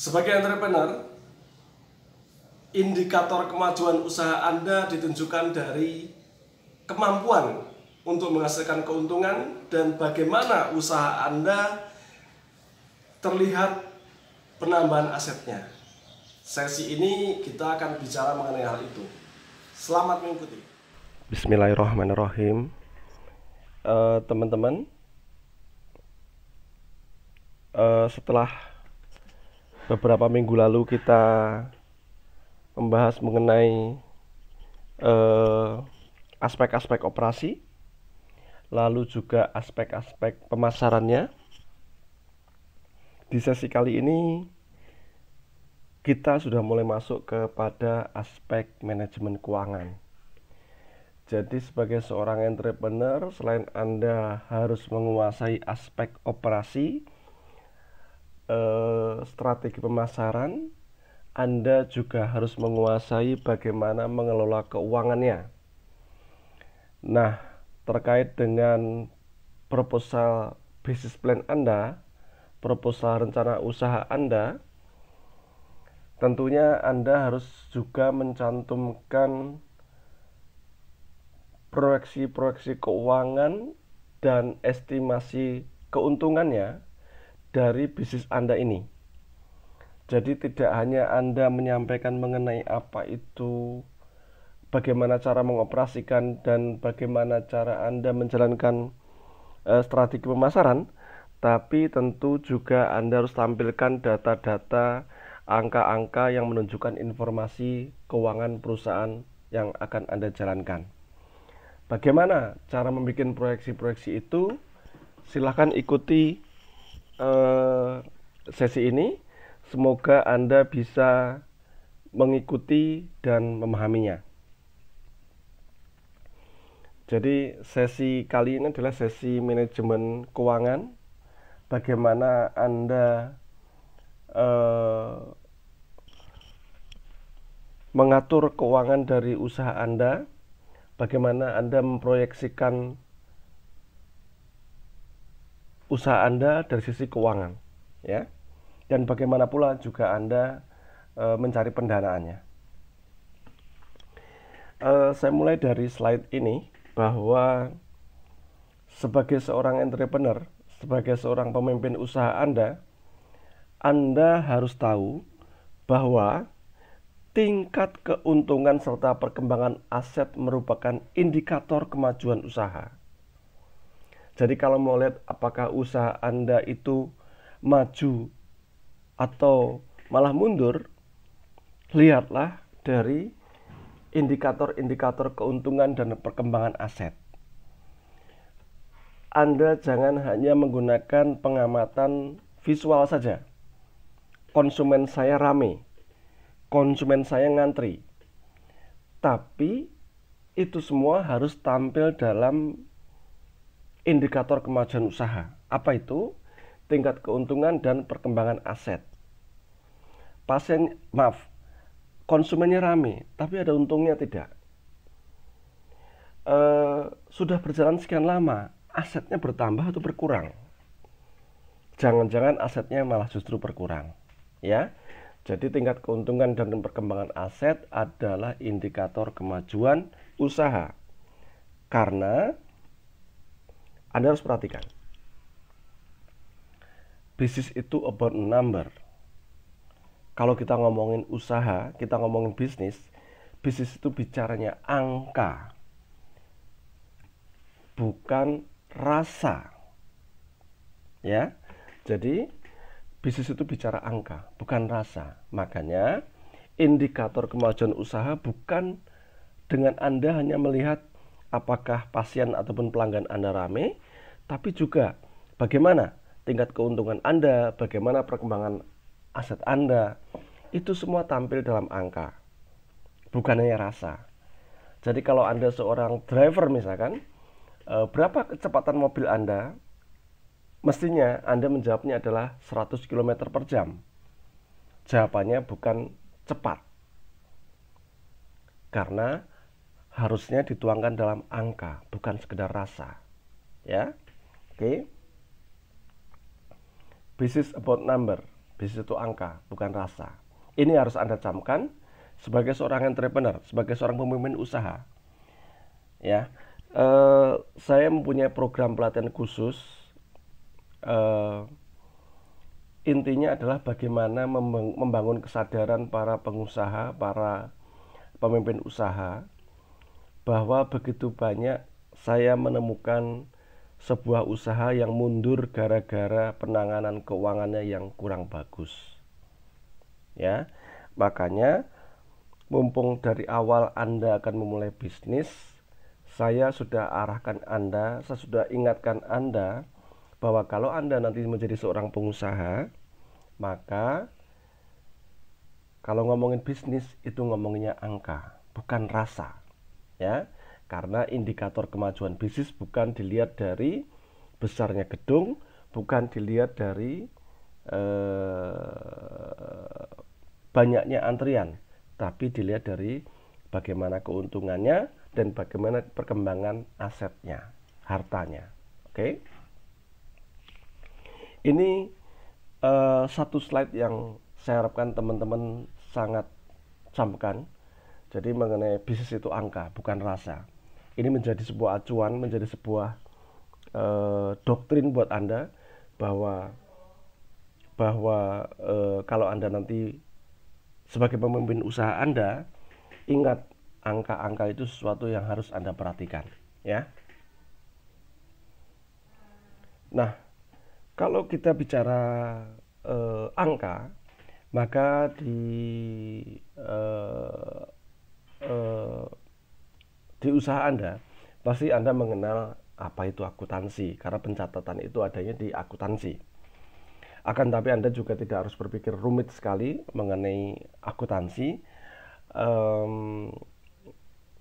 Sebagai entrepreneur, indikator kemajuan usaha Anda ditunjukkan dari kemampuan untuk menghasilkan keuntungan dan bagaimana usaha Anda terlihat penambahan asetnya. Sesi ini kita akan bicara mengenai hal itu. Selamat mengikuti. Bismillahirrahmanirrahim. Eh, teman-teman, uh, setelah beberapa minggu lalu kita membahas mengenai eh, aspek-aspek uh, operasi, lalu juga aspek-aspek pemasarannya. Di sesi kali ini kita sudah mulai masuk kepada aspek manajemen keuangan. Jadi sebagai seorang entrepreneur, selain Anda harus menguasai aspek operasi, Eh, strategi pemasaran, Anda juga harus menguasai bagaimana mengelola keuangannya. Nah, terkait dengan proposal bisnis plan Anda, proposal rencana usaha Anda, tentunya Anda harus juga mencantumkan proyeksi-proyeksi keuangan dan estimasi keuntungannya dari bisnis Anda ini. Jadi tidak hanya Anda menyampaikan mengenai apa itu bagaimana cara mengoperasikan dan bagaimana cara Anda menjalankan uh, strategi pemasaran, tapi tentu juga Anda harus tampilkan data-data angka-angka yang menunjukkan informasi keuangan perusahaan yang akan Anda jalankan. Bagaimana cara membuat proyeksi-proyeksi itu? Silahkan ikuti Eh, sesi ini. Semoga Anda bisa mengikuti dan memahaminya. Jadi sesi kali ini adalah sesi manajemen keuangan. Bagaimana Anda eh, mengatur keuangan dari usaha Anda, bagaimana Anda memproyeksikan usaha Anda dari sisi keuangan, ya. Dan bagaimana pula juga Anda e, mencari pendanaannya. E, saya mulai dari slide ini bahwa sebagai seorang entrepreneur, sebagai seorang pemimpin usaha Anda, Anda harus tahu bahwa tingkat keuntungan serta perkembangan aset merupakan indikator kemajuan usaha. Jadi kalau mau lihat apakah usaha Anda itu maju atau malah mundur, lihatlah dari indikator-indikator keuntungan dan perkembangan aset. Anda jangan hanya menggunakan pengamatan visual saja. Konsumen saya rame, konsumen saya ngantri. Tapi itu semua harus tampil dalam indikator kemajuan usaha. Apa itu? Tingkat keuntungan dan perkembangan aset. Pasien, maaf, konsumennya rame, tapi ada untungnya tidak. E, sudah berjalan sekian lama, asetnya bertambah atau berkurang? Jangan-jangan asetnya malah justru berkurang, ya. Jadi tingkat keuntungan dan perkembangan aset adalah indikator kemajuan usaha. Karena anda harus perhatikan. Bisnis itu about number. Kalau kita ngomongin usaha, kita ngomongin bisnis, bisnis itu bicaranya angka. Bukan rasa. Ya. Jadi bisnis itu bicara angka, bukan rasa. Makanya indikator kemajuan usaha bukan dengan Anda hanya melihat apakah pasien ataupun pelanggan Anda rame, tapi juga bagaimana tingkat keuntungan Anda, bagaimana perkembangan aset Anda, itu semua tampil dalam angka. Bukan hanya rasa. Jadi kalau Anda seorang driver misalkan, eh, berapa kecepatan mobil Anda, mestinya Anda menjawabnya adalah 100 km per jam. Jawabannya bukan cepat. Karena harusnya dituangkan dalam angka, bukan sekedar rasa. Ya. Oke. Okay. Business about number. Bisnis itu angka, bukan rasa. Ini harus Anda camkan sebagai seorang entrepreneur, sebagai seorang pemimpin usaha. Ya. Eh, saya mempunyai program pelatihan khusus eh, intinya adalah bagaimana membangun kesadaran para pengusaha, para pemimpin usaha bahwa begitu banyak saya menemukan sebuah usaha yang mundur gara-gara penanganan keuangannya yang kurang bagus. Ya, makanya mumpung dari awal Anda akan memulai bisnis, saya sudah arahkan Anda, saya sudah ingatkan Anda bahwa kalau Anda nanti menjadi seorang pengusaha, maka kalau ngomongin bisnis itu ngomonginnya angka, bukan rasa ya karena indikator kemajuan bisnis bukan dilihat dari besarnya gedung bukan dilihat dari eh, banyaknya antrian tapi dilihat dari bagaimana keuntungannya dan bagaimana perkembangan asetnya hartanya oke okay? ini eh, satu slide yang saya harapkan teman-teman sangat camkan jadi mengenai bisnis itu angka, bukan rasa. Ini menjadi sebuah acuan, menjadi sebuah eh, doktrin buat Anda bahwa bahwa eh, kalau Anda nanti sebagai pemimpin usaha Anda ingat angka-angka itu sesuatu yang harus Anda perhatikan, ya. Nah, kalau kita bicara eh, angka, maka di eh, Eh, di usaha Anda pasti Anda mengenal apa itu akuntansi karena pencatatan itu adanya di akuntansi. Akan tapi Anda juga tidak harus berpikir rumit sekali mengenai akuntansi. Um,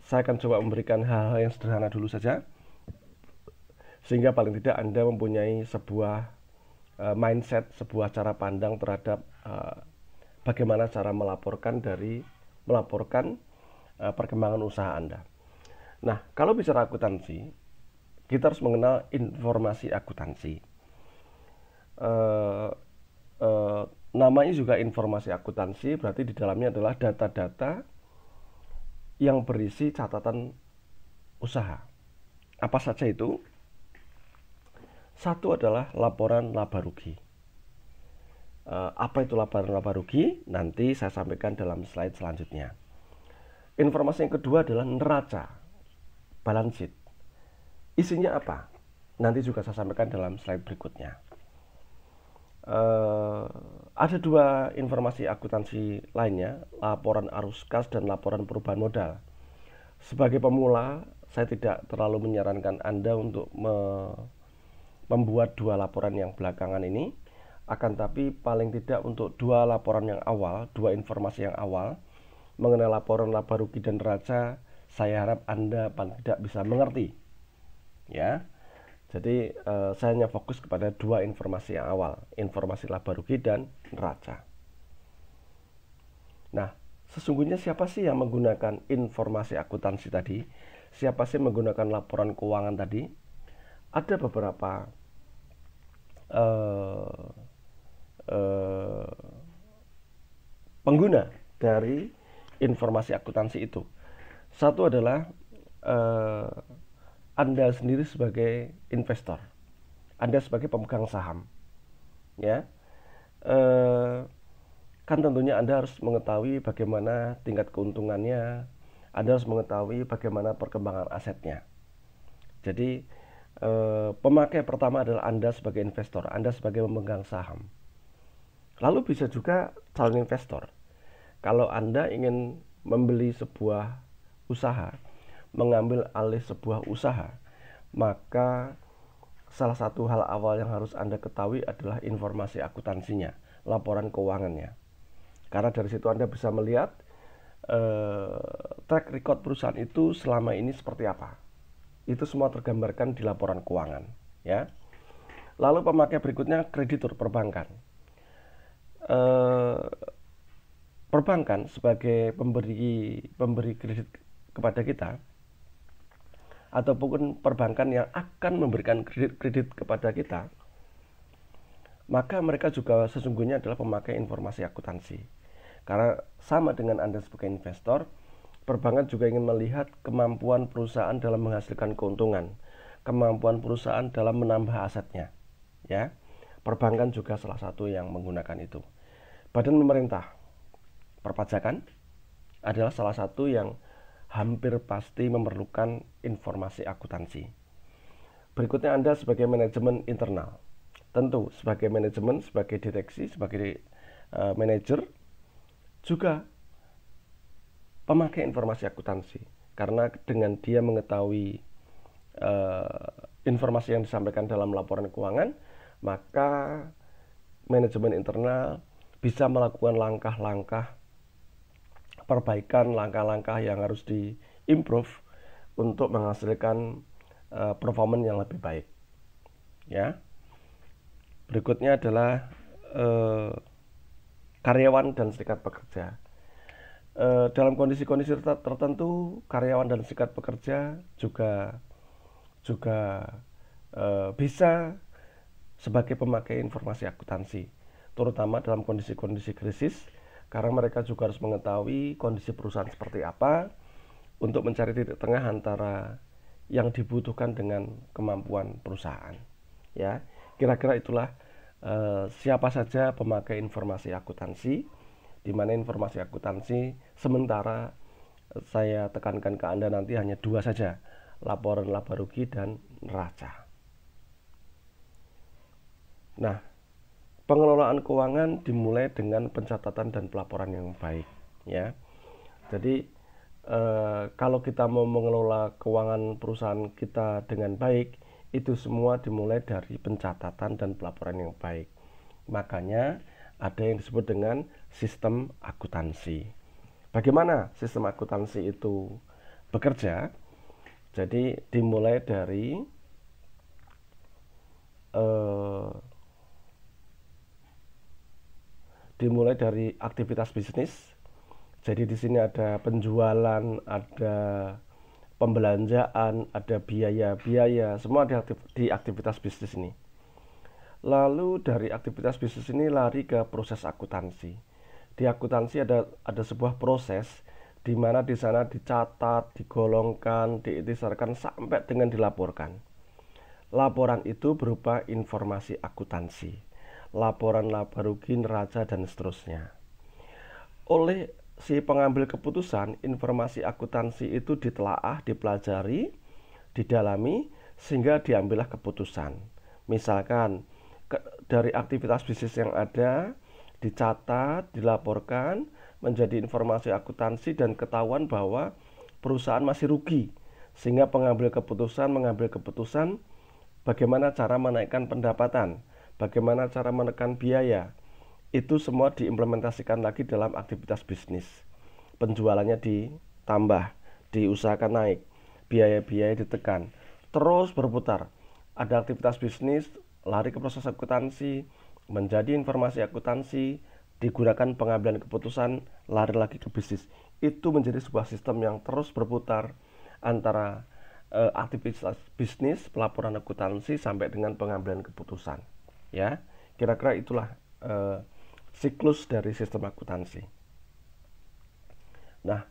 saya akan coba memberikan hal-hal yang sederhana dulu saja, sehingga paling tidak Anda mempunyai sebuah uh, mindset, sebuah cara pandang terhadap uh, bagaimana cara melaporkan dari melaporkan Eh, perkembangan usaha Anda. Nah, kalau bicara akuntansi, kita harus mengenal informasi akuntansi. Uh, uh, namanya juga informasi akuntansi, berarti di dalamnya adalah data-data yang berisi catatan usaha. Apa saja itu? Satu adalah laporan laba rugi. apa itu laporan laba rugi? Nanti saya sampaikan dalam slide selanjutnya. Informasi yang kedua adalah neraca, balance sheet. Isinya apa? Nanti juga saya sampaikan dalam slide berikutnya. Uh, ada dua informasi akuntansi lainnya, laporan arus kas dan laporan perubahan modal. Sebagai pemula, saya tidak terlalu menyarankan Anda untuk me membuat dua laporan yang belakangan ini, akan tapi paling tidak untuk dua laporan yang awal, dua informasi yang awal, mengenai laporan laba rugi dan neraca, saya harap Anda paling tidak bisa mengerti. Ya. Jadi eh, saya hanya fokus kepada dua informasi yang awal, informasi laba rugi dan neraca. Nah, sesungguhnya siapa sih yang menggunakan informasi akuntansi tadi? Siapa sih menggunakan laporan keuangan tadi? Ada beberapa uh, uh, pengguna dari informasi akuntansi itu. Satu adalah uh, Anda sendiri sebagai investor, Anda sebagai pemegang saham, ya. Uh, kan tentunya Anda harus mengetahui bagaimana tingkat keuntungannya, Anda harus mengetahui bagaimana perkembangan asetnya. Jadi eh, pemakai pertama adalah Anda sebagai investor, Anda sebagai pemegang saham. Lalu bisa juga calon investor kalau Anda ingin membeli sebuah usaha, mengambil alih sebuah usaha, maka salah satu hal awal yang harus Anda ketahui adalah informasi akuntansinya, laporan keuangannya. Karena dari situ Anda bisa melihat eh, track record perusahaan itu selama ini seperti apa. Itu semua tergambarkan di laporan keuangan, ya. Lalu pemakai berikutnya kreditur perbankan. Eh, perbankan sebagai pemberi pemberi kredit kepada kita ataupun perbankan yang akan memberikan kredit-kredit kepada kita maka mereka juga sesungguhnya adalah pemakai informasi akuntansi karena sama dengan Anda sebagai investor perbankan juga ingin melihat kemampuan perusahaan dalam menghasilkan keuntungan kemampuan perusahaan dalam menambah asetnya ya perbankan juga salah satu yang menggunakan itu badan pemerintah perpajakan adalah salah satu yang hampir pasti memerlukan informasi akuntansi. Berikutnya Anda sebagai manajemen internal. Tentu sebagai manajemen, sebagai deteksi, sebagai uh, manajer juga pemakai informasi akuntansi karena dengan dia mengetahui uh, informasi yang disampaikan dalam laporan keuangan, maka manajemen internal bisa melakukan langkah-langkah perbaikan langkah-langkah yang harus diimprove untuk menghasilkan uh, performance yang lebih baik. Ya. Berikutnya adalah uh, karyawan dan serikat pekerja. Uh, dalam kondisi-kondisi tertentu, karyawan dan serikat pekerja juga juga uh, bisa sebagai pemakai informasi akuntansi, terutama dalam kondisi-kondisi krisis karena mereka juga harus mengetahui kondisi perusahaan seperti apa untuk mencari titik tengah antara yang dibutuhkan dengan kemampuan perusahaan. Ya, kira-kira itulah eh, siapa saja pemakai informasi akuntansi, di mana informasi akuntansi sementara saya tekankan ke Anda nanti hanya dua saja, laporan laba rugi dan neraca. Nah, pengelolaan keuangan dimulai dengan pencatatan dan pelaporan yang baik ya jadi e, kalau kita mau mengelola keuangan perusahaan kita dengan baik itu semua dimulai dari pencatatan dan pelaporan yang baik makanya ada yang disebut dengan sistem akuntansi bagaimana sistem akuntansi itu bekerja jadi dimulai dari eh, dimulai dari aktivitas bisnis. Jadi di sini ada penjualan, ada pembelanjaan, ada biaya-biaya, semua di, aktif, di aktivitas bisnis ini. Lalu dari aktivitas bisnis ini lari ke proses akuntansi. Di akuntansi ada ada sebuah proses di mana di sana dicatat, digolongkan, diitisarkan sampai dengan dilaporkan. Laporan itu berupa informasi akuntansi laporan laba rugi, neraca, dan seterusnya. Oleh si pengambil keputusan, informasi akuntansi itu ditelaah, dipelajari, didalami, sehingga diambillah keputusan. Misalkan ke, dari aktivitas bisnis yang ada, dicatat, dilaporkan, menjadi informasi akuntansi dan ketahuan bahwa perusahaan masih rugi sehingga pengambil keputusan mengambil keputusan bagaimana cara menaikkan pendapatan bagaimana cara menekan biaya, itu semua diimplementasikan lagi dalam aktivitas bisnis. Penjualannya ditambah, diusahakan naik, biaya-biaya ditekan, terus berputar. Ada aktivitas bisnis, lari ke proses akuntansi, menjadi informasi akuntansi, digunakan pengambilan keputusan, lari lagi ke bisnis. Itu menjadi sebuah sistem yang terus berputar antara eh, aktivitas bisnis, pelaporan akuntansi sampai dengan pengambilan keputusan ya kira-kira itulah eh, siklus dari sistem akuntansi nah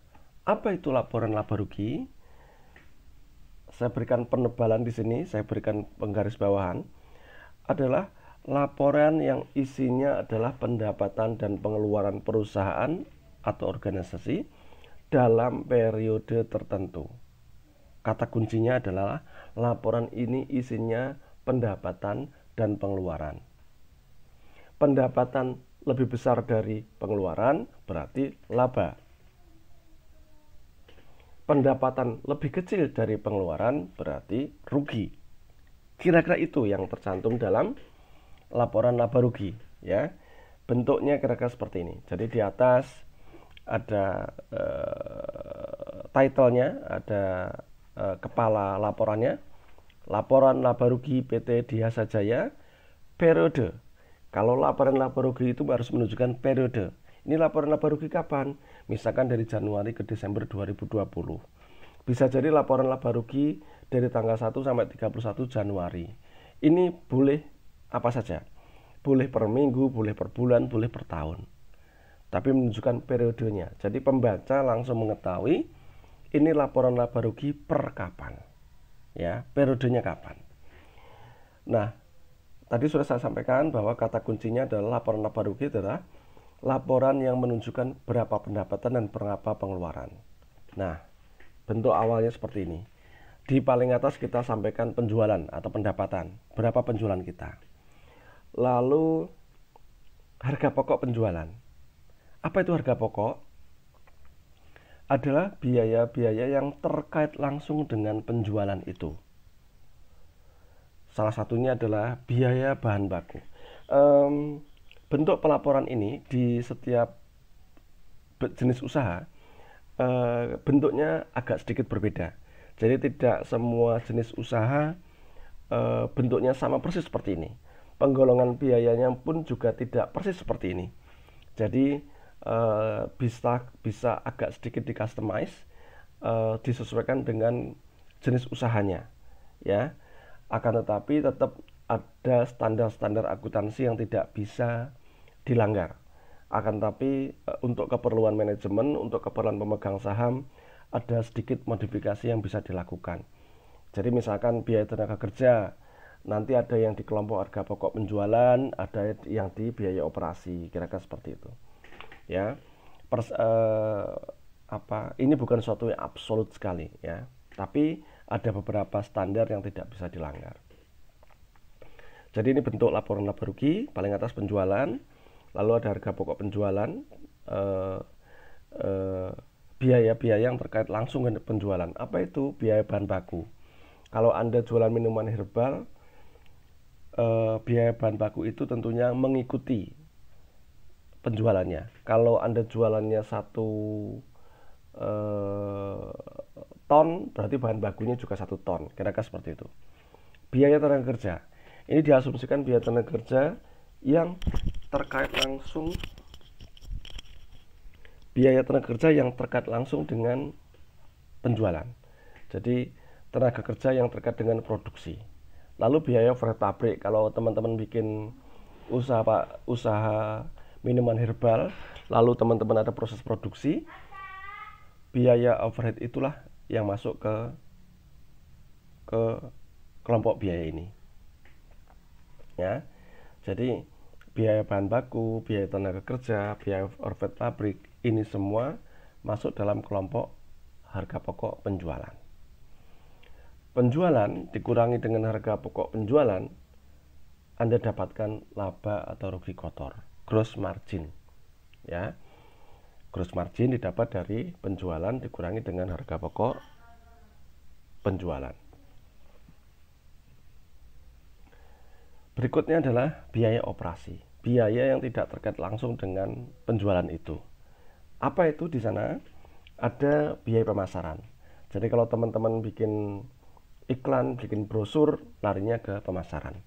apa itu laporan laba rugi saya berikan penebalan di sini saya berikan penggaris bawahan adalah laporan yang isinya adalah pendapatan dan pengeluaran perusahaan atau organisasi dalam periode tertentu. Kata kuncinya adalah laporan ini isinya pendapatan dan pengeluaran. Pendapatan lebih besar dari pengeluaran berarti laba. Pendapatan lebih kecil dari pengeluaran berarti rugi. Kira-kira itu yang tercantum dalam laporan laba rugi, ya. Bentuknya kira-kira seperti ini. Jadi di atas ada eh, nya ada eh, kepala laporannya, laporan laba rugi PT Diasa Jaya periode. Kalau laporan laba rugi itu harus menunjukkan periode. Ini laporan laba rugi kapan? Misalkan dari Januari ke Desember 2020. Bisa jadi laporan laba rugi dari tanggal 1 sampai 31 Januari. Ini boleh apa saja. Boleh per minggu, boleh per bulan, boleh per tahun. Tapi menunjukkan periodenya. Jadi pembaca langsung mengetahui ini laporan laba rugi per kapan ya periodenya kapan nah tadi sudah saya sampaikan bahwa kata kuncinya adalah laporan laba rugi adalah ya. laporan yang menunjukkan berapa pendapatan dan berapa pengeluaran nah bentuk awalnya seperti ini di paling atas kita sampaikan penjualan atau pendapatan berapa penjualan kita lalu harga pokok penjualan apa itu harga pokok adalah biaya-biaya yang terkait langsung dengan penjualan itu. Salah satunya adalah biaya bahan baku. Um, bentuk pelaporan ini di setiap jenis usaha uh, bentuknya agak sedikit berbeda. Jadi tidak semua jenis usaha uh, bentuknya sama persis seperti ini. Penggolongan biayanya pun juga tidak persis seperti ini. Jadi Eh, bisa bisa agak sedikit di customize uh, eh, disesuaikan dengan jenis usahanya ya akan tetapi tetap ada standar-standar akuntansi yang tidak bisa dilanggar akan tetapi uh, untuk keperluan manajemen untuk keperluan pemegang saham ada sedikit modifikasi yang bisa dilakukan jadi misalkan biaya tenaga kerja nanti ada yang di kelompok harga pokok penjualan ada yang di biaya operasi kira-kira seperti itu ya pers eh, apa ini bukan suatu yang absolut sekali ya tapi ada beberapa standar yang tidak bisa dilanggar jadi ini bentuk laporan laba rugi paling atas penjualan lalu ada harga pokok penjualan eh, eh, biaya-biaya yang terkait langsung dengan penjualan apa itu biaya bahan baku kalau anda jualan minuman herbal eh, biaya bahan baku itu tentunya mengikuti penjualannya. Kalau Anda jualannya satu eh, ton, berarti bahan bakunya juga satu ton. Kira-kira seperti itu. Biaya tenaga kerja. Ini diasumsikan biaya tenaga kerja yang terkait langsung biaya tenaga kerja yang terkait langsung dengan penjualan. Jadi tenaga kerja yang terkait dengan produksi. Lalu biaya overhead pabrik kalau teman-teman bikin usaha usaha minuman herbal, lalu teman-teman ada proses produksi, biaya overhead itulah yang masuk ke ke kelompok biaya ini. Ya. Jadi biaya bahan baku, biaya tenaga kerja, biaya overhead pabrik, ini semua masuk dalam kelompok harga pokok penjualan. Penjualan dikurangi dengan harga pokok penjualan, Anda dapatkan laba atau rugi kotor gross margin ya gross margin didapat dari penjualan dikurangi dengan harga pokok penjualan berikutnya adalah biaya operasi biaya yang tidak terkait langsung dengan penjualan itu apa itu di sana ada biaya pemasaran jadi kalau teman-teman bikin iklan bikin brosur larinya ke pemasaran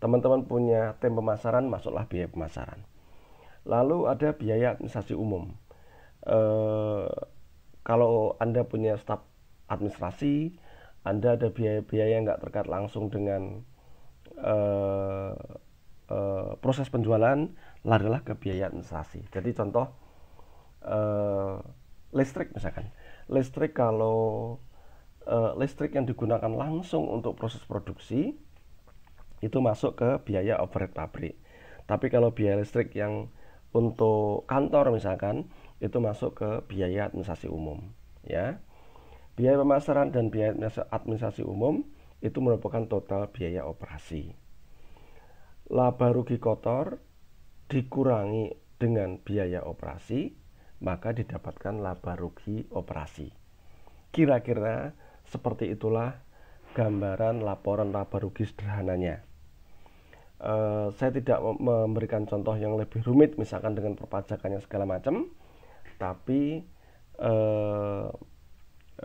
teman-teman punya tim pemasaran masuklah biaya pemasaran Lalu ada biaya administrasi umum. E, kalau Anda punya staf administrasi, Anda ada biaya-biaya yang nggak terkait langsung dengan e, e, proses penjualan, larilah ke biaya administrasi. Jadi contoh e, listrik misalkan. Listrik kalau e, listrik yang digunakan langsung untuk proses produksi itu masuk ke biaya overhead pabrik. Tapi kalau biaya listrik yang untuk kantor misalkan itu masuk ke biaya administrasi umum ya biaya pemasaran dan biaya administrasi umum itu merupakan total biaya operasi laba rugi kotor dikurangi dengan biaya operasi maka didapatkan laba rugi operasi kira-kira seperti itulah gambaran laporan laba rugi sederhananya Eh, saya tidak memberikan contoh yang lebih rumit misalkan dengan perpajakannya segala macam tapi uh,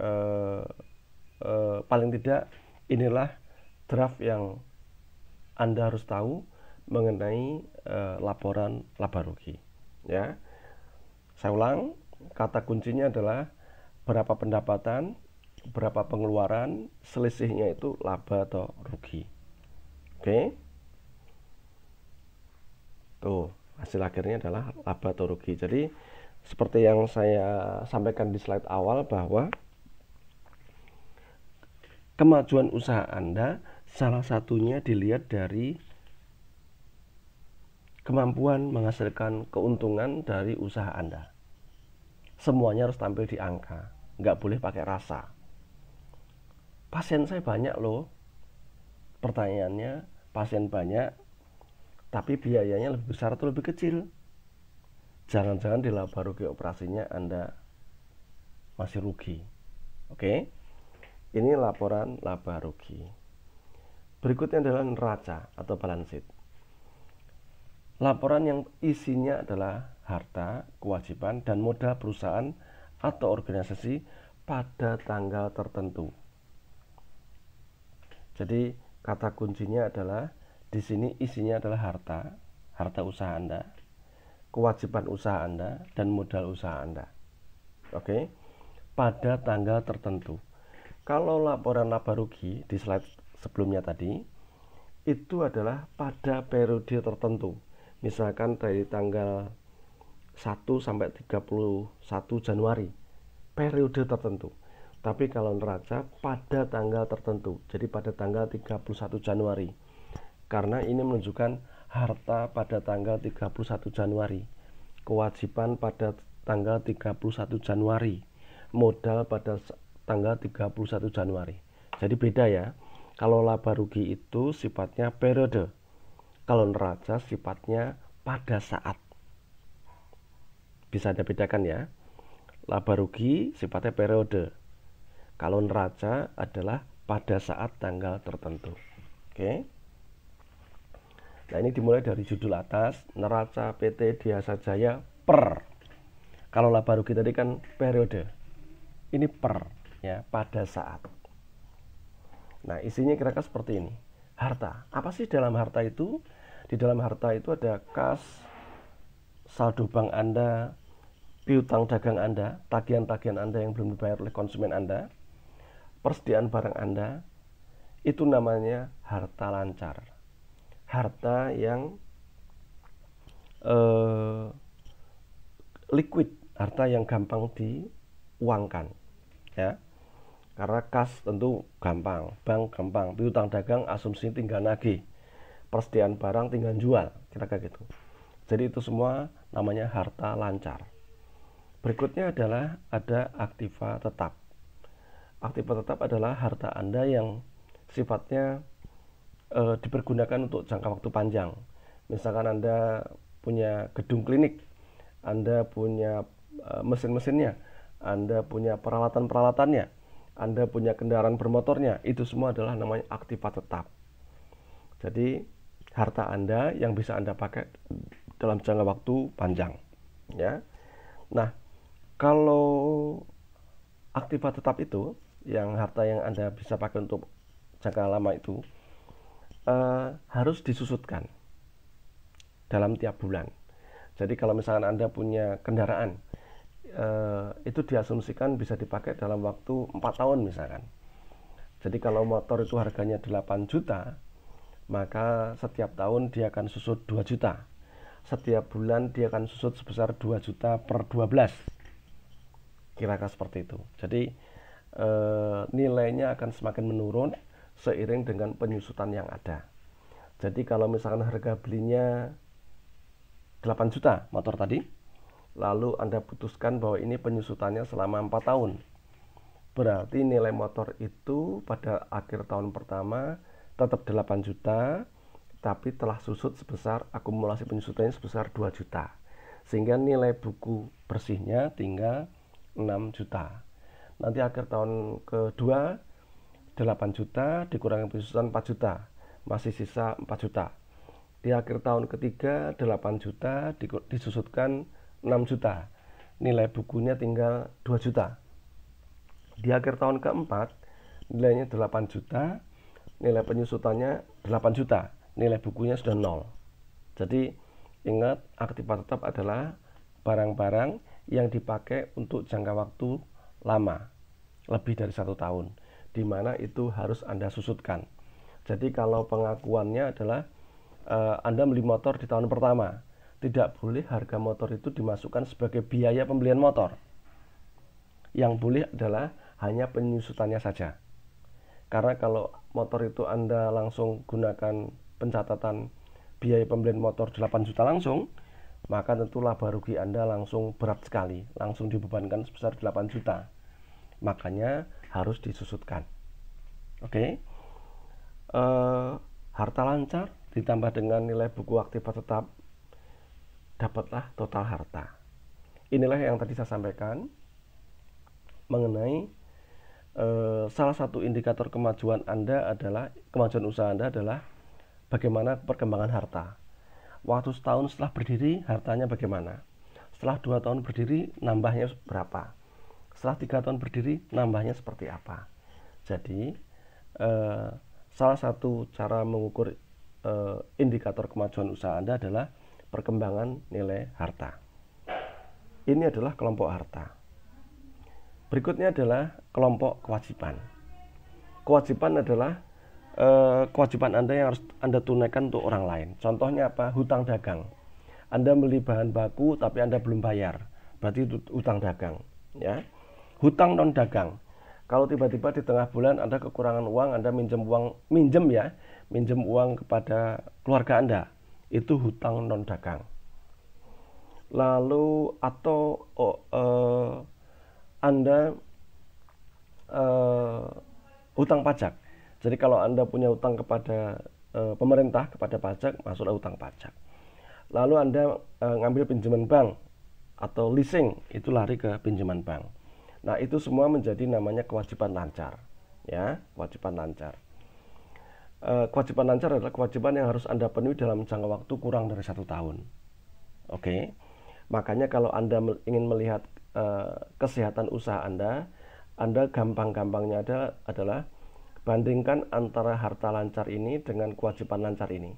uh, uh, paling tidak inilah draft yang anda harus tahu mengenai uh, laporan laba rugi ya saya ulang kata kuncinya adalah berapa pendapatan berapa pengeluaran selisihnya itu laba atau rugi oke okay? tuh oh, hasil akhirnya adalah laba atau rugi jadi seperti yang saya sampaikan di slide awal bahwa kemajuan usaha Anda salah satunya dilihat dari kemampuan menghasilkan keuntungan dari usaha Anda. Semuanya harus tampil di angka, nggak boleh pakai rasa. Pasien saya banyak loh. Pertanyaannya, pasien banyak, tapi biayanya lebih besar atau lebih kecil jangan-jangan di laba rugi operasinya Anda masih rugi. Oke. Okay? Ini laporan laba rugi. Berikutnya adalah neraca atau balance sheet. Laporan yang isinya adalah harta, kewajiban dan modal perusahaan atau organisasi pada tanggal tertentu. Jadi kata kuncinya adalah di sini isinya adalah harta, harta usaha Anda, kewajiban usaha Anda, dan modal usaha Anda. Oke, pada tanggal tertentu. Kalau laporan laba rugi di slide sebelumnya tadi, itu adalah pada periode tertentu. Misalkan dari tanggal 1 sampai 31 Januari, periode tertentu. Tapi kalau neraca pada tanggal tertentu, jadi pada tanggal 31 Januari karena ini menunjukkan harta pada tanggal 31 Januari, kewajiban pada tanggal 31 Januari, modal pada tanggal 31 Januari. Jadi beda ya. Kalau laba rugi itu sifatnya periode. Kalau neraca sifatnya pada saat. Bisa Anda bedakan ya. Laba rugi sifatnya periode. Kalau neraca adalah pada saat tanggal tertentu. Oke. Okay. Nah ini dimulai dari judul atas neraca PT Diasa Jaya per. Kalau laba rugi tadi kan periode. Ini per ya pada saat. Nah isinya kira-kira seperti ini. Harta. Apa sih dalam harta itu? Di dalam harta itu ada kas, saldo bank Anda, piutang dagang Anda, tagihan-tagihan Anda yang belum dibayar oleh konsumen Anda, persediaan barang Anda, itu namanya harta lancar harta yang uh, liquid, harta yang gampang diuangkan, ya. Karena kas tentu gampang, bank gampang, piutang dagang asumsi tinggal nagih, persediaan barang tinggal jual, kira-kira gitu. Jadi itu semua namanya harta lancar. Berikutnya adalah ada aktiva tetap. Aktiva tetap adalah harta Anda yang sifatnya e, dipergunakan untuk jangka waktu panjang. Misalkan Anda punya gedung klinik, Anda punya e, mesin-mesinnya, Anda punya peralatan-peralatannya, Anda punya kendaraan bermotornya, itu semua adalah namanya aktiva tetap. Jadi harta Anda yang bisa Anda pakai dalam jangka waktu panjang, ya. Nah, kalau aktiva tetap itu yang harta yang Anda bisa pakai untuk jangka lama itu Eh, harus disusutkan dalam tiap bulan. Jadi kalau misalkan Anda punya kendaraan, eh, itu diasumsikan bisa dipakai dalam waktu 4 tahun misalkan. Jadi kalau motor itu harganya 8 juta, maka setiap tahun dia akan susut 2 juta. Setiap bulan dia akan susut sebesar 2 juta per 12. Kira-kira seperti itu. Jadi eh, nilainya akan semakin menurun seiring dengan penyusutan yang ada. Jadi kalau misalkan harga belinya 8 juta motor tadi, lalu Anda putuskan bahwa ini penyusutannya selama 4 tahun. Berarti nilai motor itu pada akhir tahun pertama tetap 8 juta, tapi telah susut sebesar akumulasi penyusutannya sebesar 2 juta. Sehingga nilai buku bersihnya tinggal 6 juta. Nanti akhir tahun kedua 8 juta dikurangi penyusutan 4 juta masih sisa 4 juta di akhir tahun ketiga 8 juta disusutkan 6 juta nilai bukunya tinggal 2 juta di akhir tahun keempat nilainya 8 juta nilai penyusutannya 8 juta nilai bukunya sudah nol jadi ingat aktiva tetap adalah barang-barang yang dipakai untuk jangka waktu lama lebih dari satu tahun di mana itu harus Anda susutkan. Jadi kalau pengakuannya adalah uh, Anda beli motor di tahun pertama, tidak boleh harga motor itu dimasukkan sebagai biaya pembelian motor. Yang boleh adalah hanya penyusutannya saja. Karena kalau motor itu Anda langsung gunakan pencatatan biaya pembelian motor 8 juta langsung, maka tentu laba rugi Anda langsung berat sekali, langsung dibebankan sebesar 8 juta. Makanya harus disusutkan. Oke, okay? uh, eh, harta lancar ditambah dengan nilai buku aktiva tetap dapatlah total harta. Inilah yang tadi saya sampaikan mengenai uh, salah satu indikator kemajuan Anda adalah kemajuan usaha Anda adalah bagaimana perkembangan harta. Waktu setahun setelah berdiri hartanya bagaimana? Setelah dua tahun berdiri nambahnya berapa? setelah tiga tahun berdiri nambahnya seperti apa jadi eh, salah satu cara mengukur eh, indikator kemajuan usaha anda adalah perkembangan nilai harta ini adalah kelompok harta berikutnya adalah kelompok kewajiban kewajiban adalah eh, kewajiban Anda yang harus Anda tunaikan untuk orang lain. Contohnya apa? Hutang dagang. Anda beli bahan baku tapi Anda belum bayar. Berarti itu hutang dagang, ya hutang non dagang. Kalau tiba-tiba di tengah bulan Anda kekurangan uang, Anda minjem uang, minjem ya, minjem uang kepada keluarga Anda, itu hutang non dagang. Lalu atau oh, eh, Anda eh, hutang pajak. Jadi kalau Anda punya hutang kepada eh, pemerintah kepada pajak, masuklah hutang pajak. Lalu Anda eh, ngambil pinjaman bank atau leasing, itu lari ke pinjaman bank Nah, itu semua menjadi namanya kewajiban lancar. Ya, kewajiban lancar. E, kewajiban lancar adalah kewajiban yang harus Anda penuhi dalam jangka waktu kurang dari satu tahun. Oke. Okay? Makanya kalau Anda ingin melihat e, kesehatan usaha Anda, Anda gampang-gampangnya adalah, adalah bandingkan antara harta lancar ini dengan kewajiban lancar ini.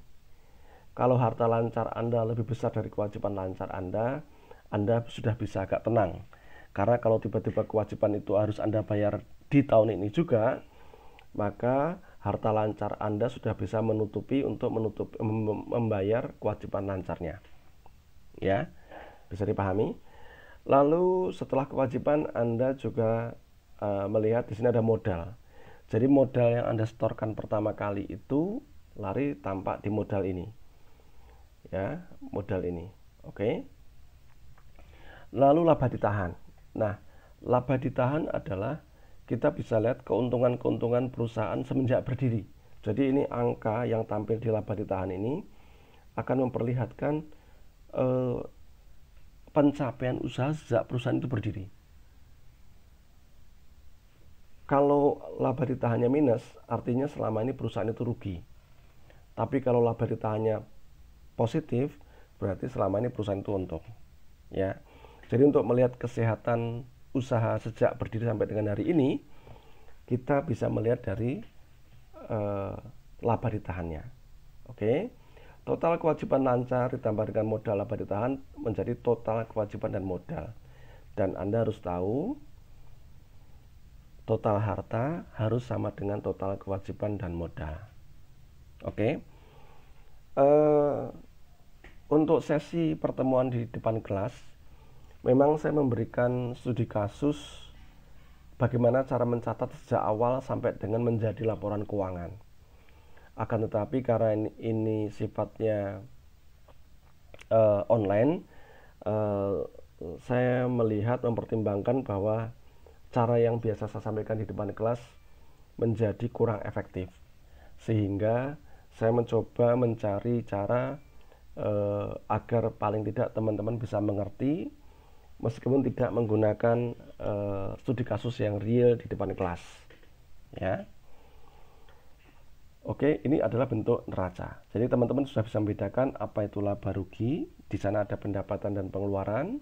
Kalau harta lancar Anda lebih besar dari kewajiban lancar Anda, Anda sudah bisa agak tenang karena kalau tiba-tiba kewajiban itu harus Anda bayar di tahun ini juga, maka harta lancar Anda sudah bisa menutupi untuk menutup membayar kewajiban lancarnya. Ya. Bisa dipahami? Lalu setelah kewajiban Anda juga uh, melihat di sini ada modal. Jadi modal yang Anda setorkan pertama kali itu lari tampak di modal ini. Ya, modal ini. Oke. Okay. Lalu laba ditahan. Nah, laba ditahan adalah kita bisa lihat keuntungan-keuntungan perusahaan semenjak berdiri. Jadi ini angka yang tampil di laba ditahan ini akan memperlihatkan eh, pencapaian usaha sejak perusahaan itu berdiri. Kalau laba ditahannya minus, artinya selama ini perusahaan itu rugi. Tapi kalau laba ditahannya positif, berarti selama ini perusahaan itu untung. Ya. Jadi untuk melihat kesehatan usaha sejak berdiri sampai dengan hari ini, kita bisa melihat dari uh, laba ditahannya. Oke. Okay? Total kewajiban lancar ditambah dengan modal laba ditahan menjadi total kewajiban dan modal. Dan Anda harus tahu total harta harus sama dengan total kewajiban dan modal. Oke. Okay? Uh, eh, untuk sesi pertemuan di depan kelas memang saya memberikan studi kasus bagaimana cara mencatat sejak awal sampai dengan menjadi laporan keuangan. Akan tetapi karena ini sifatnya uh, online, uh, saya melihat mempertimbangkan bahwa cara yang biasa saya sampaikan di depan kelas menjadi kurang efektif, sehingga saya mencoba mencari cara uh, agar paling tidak teman-teman bisa mengerti meskipun tidak menggunakan uh, studi kasus yang real di depan kelas ya Oke, ini adalah bentuk neraca. Jadi teman-teman sudah bisa membedakan apa itu laba rugi. Di sana ada pendapatan dan pengeluaran.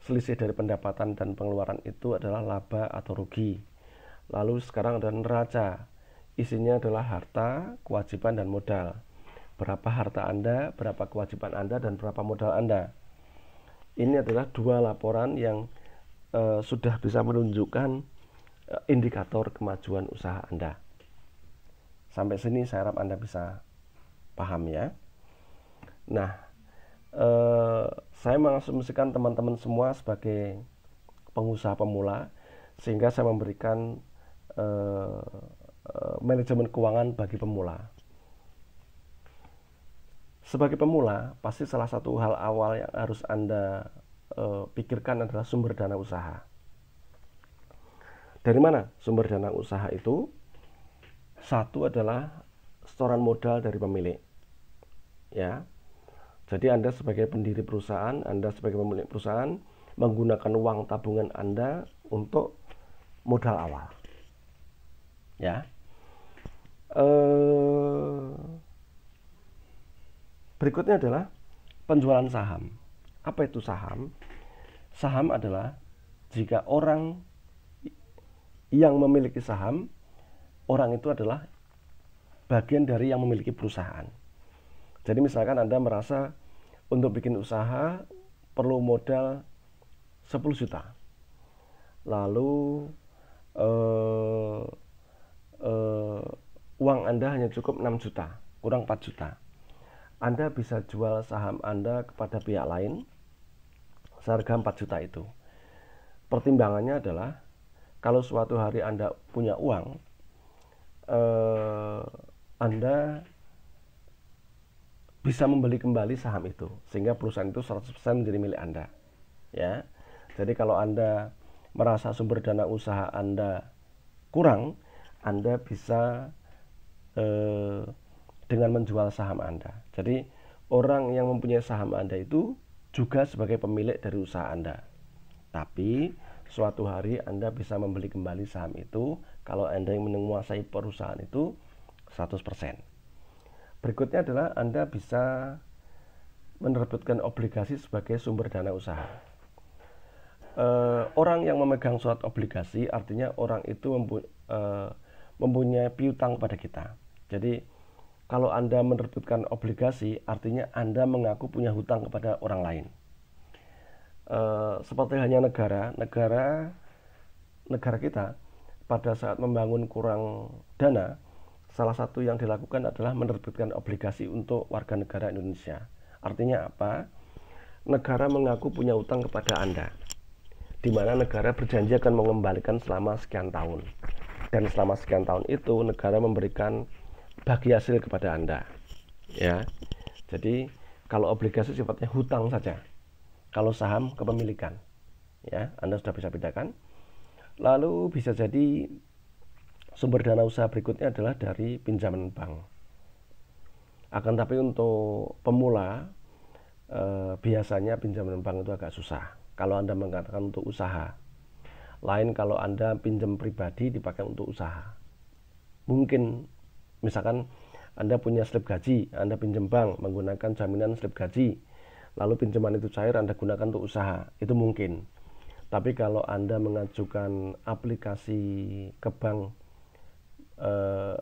Selisih dari pendapatan dan pengeluaran itu adalah laba atau rugi. Lalu sekarang ada neraca. Isinya adalah harta, kewajiban, dan modal. Berapa harta Anda, berapa kewajiban Anda, dan berapa modal Anda ini adalah dua laporan yang uh, sudah bisa menunjukkan uh, indikator kemajuan usaha Anda. Sampai sini saya harap Anda bisa paham ya. Nah, eh, saya mengasumsikan teman-teman semua sebagai pengusaha pemula, sehingga saya memberikan eh, eh manajemen keuangan bagi pemula sebagai pemula pasti salah satu hal awal yang harus anda e, pikirkan adalah sumber dana usaha dari mana sumber dana usaha itu satu adalah setoran modal dari pemilik ya jadi anda sebagai pendiri perusahaan anda sebagai pemilik perusahaan menggunakan uang tabungan anda untuk modal awal ya eh Berikutnya adalah penjualan saham. Apa itu saham? Saham adalah jika orang yang memiliki saham, orang itu adalah bagian dari yang memiliki perusahaan. Jadi misalkan Anda merasa untuk bikin usaha perlu modal 10 juta. Lalu eh, eh, uang Anda hanya cukup 6 juta, kurang 4 juta. Anda bisa jual saham Anda kepada pihak lain seharga 4 juta itu. Pertimbangannya adalah kalau suatu hari Anda punya uang, eh, Anda bisa membeli kembali saham itu sehingga perusahaan itu 100% menjadi milik Anda. Ya. Jadi kalau Anda merasa sumber dana usaha Anda kurang, Anda bisa eh, dengan menjual saham Anda. Jadi orang yang mempunyai saham Anda itu juga sebagai pemilik dari usaha Anda. Tapi suatu hari Anda bisa membeli kembali saham itu kalau Anda yang menguasai perusahaan itu 100%. Berikutnya adalah Anda bisa menerbitkan obligasi sebagai sumber dana usaha eh, orang yang memegang surat obligasi artinya orang itu eh, mempunyai piutang kepada kita. Jadi kalau Anda menerbitkan obligasi, artinya Anda mengaku punya hutang kepada orang lain. E, seperti hanya negara, negara negara kita pada saat membangun kurang dana, salah satu yang dilakukan adalah menerbitkan obligasi untuk warga negara Indonesia. Artinya apa? Negara mengaku punya hutang kepada Anda, di mana negara berjanji akan mengembalikan selama sekian tahun. Dan selama sekian tahun itu negara memberikan bagi hasil kepada Anda. Ya. Jadi kalau obligasi sifatnya hutang saja. Kalau saham kepemilikan. Ya, Anda sudah bisa bedakan. Lalu bisa jadi sumber dana usaha berikutnya adalah dari pinjaman bank. Akan tapi untuk pemula eh, biasanya pinjaman bank itu agak susah. Kalau Anda mengatakan untuk usaha, lain kalau Anda pinjam pribadi dipakai untuk usaha. Mungkin misalkan Anda punya slip gaji, Anda pinjam bank menggunakan jaminan slip gaji, lalu pinjaman itu cair Anda gunakan untuk usaha, itu mungkin. Tapi kalau Anda mengajukan aplikasi ke bank eh,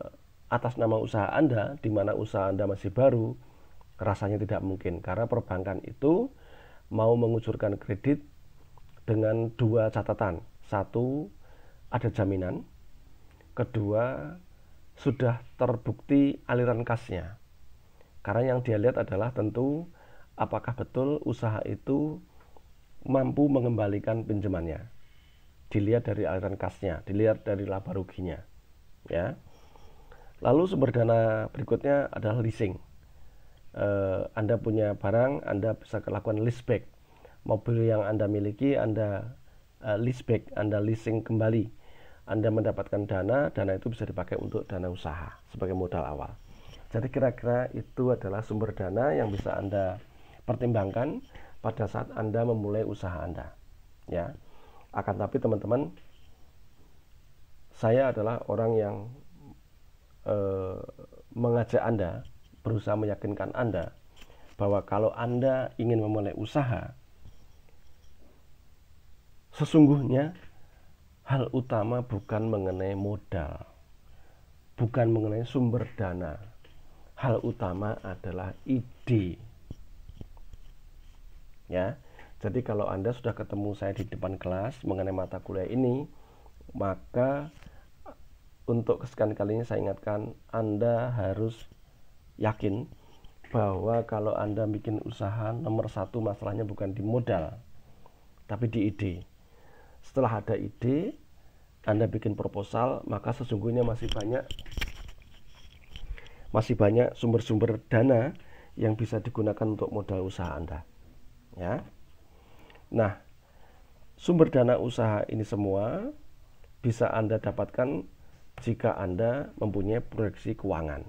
atas nama usaha Anda, di mana usaha Anda masih baru, rasanya tidak mungkin karena perbankan itu mau mengucurkan kredit dengan dua catatan. Satu, ada jaminan. Kedua, sudah terbukti aliran kasnya. Karena yang dia lihat adalah tentu apakah betul usaha itu mampu mengembalikan pinjamannya. Dilihat dari aliran kasnya, dilihat dari laba ruginya. Ya. Lalu sumber dana berikutnya adalah leasing. Eh, anda punya barang, Anda bisa lakukan leaseback. Mobil yang Anda miliki, Anda uh, eh, leaseback, Anda leasing kembali anda mendapatkan dana, dana itu bisa dipakai untuk dana usaha sebagai modal awal. Jadi kira-kira itu adalah sumber dana yang bisa Anda pertimbangkan pada saat Anda memulai usaha Anda. Ya. Akan tapi teman-teman saya adalah orang yang eh, mengajak Anda, berusaha meyakinkan Anda bahwa kalau Anda ingin memulai usaha sesungguhnya hal utama bukan mengenai modal, bukan mengenai sumber dana. Hal utama adalah ide. Ya. Jadi kalau Anda sudah ketemu saya di depan kelas mengenai mata kuliah ini, maka untuk kesekian kalinya saya ingatkan Anda harus yakin bahwa kalau Anda bikin usaha nomor satu masalahnya bukan di modal tapi di ide. Setelah ada ide, Anda bikin proposal, maka sesungguhnya masih banyak masih banyak sumber-sumber dana yang bisa digunakan untuk modal usaha Anda. Ya. Nah, sumber dana usaha ini semua bisa Anda dapatkan jika Anda mempunyai proyeksi keuangan.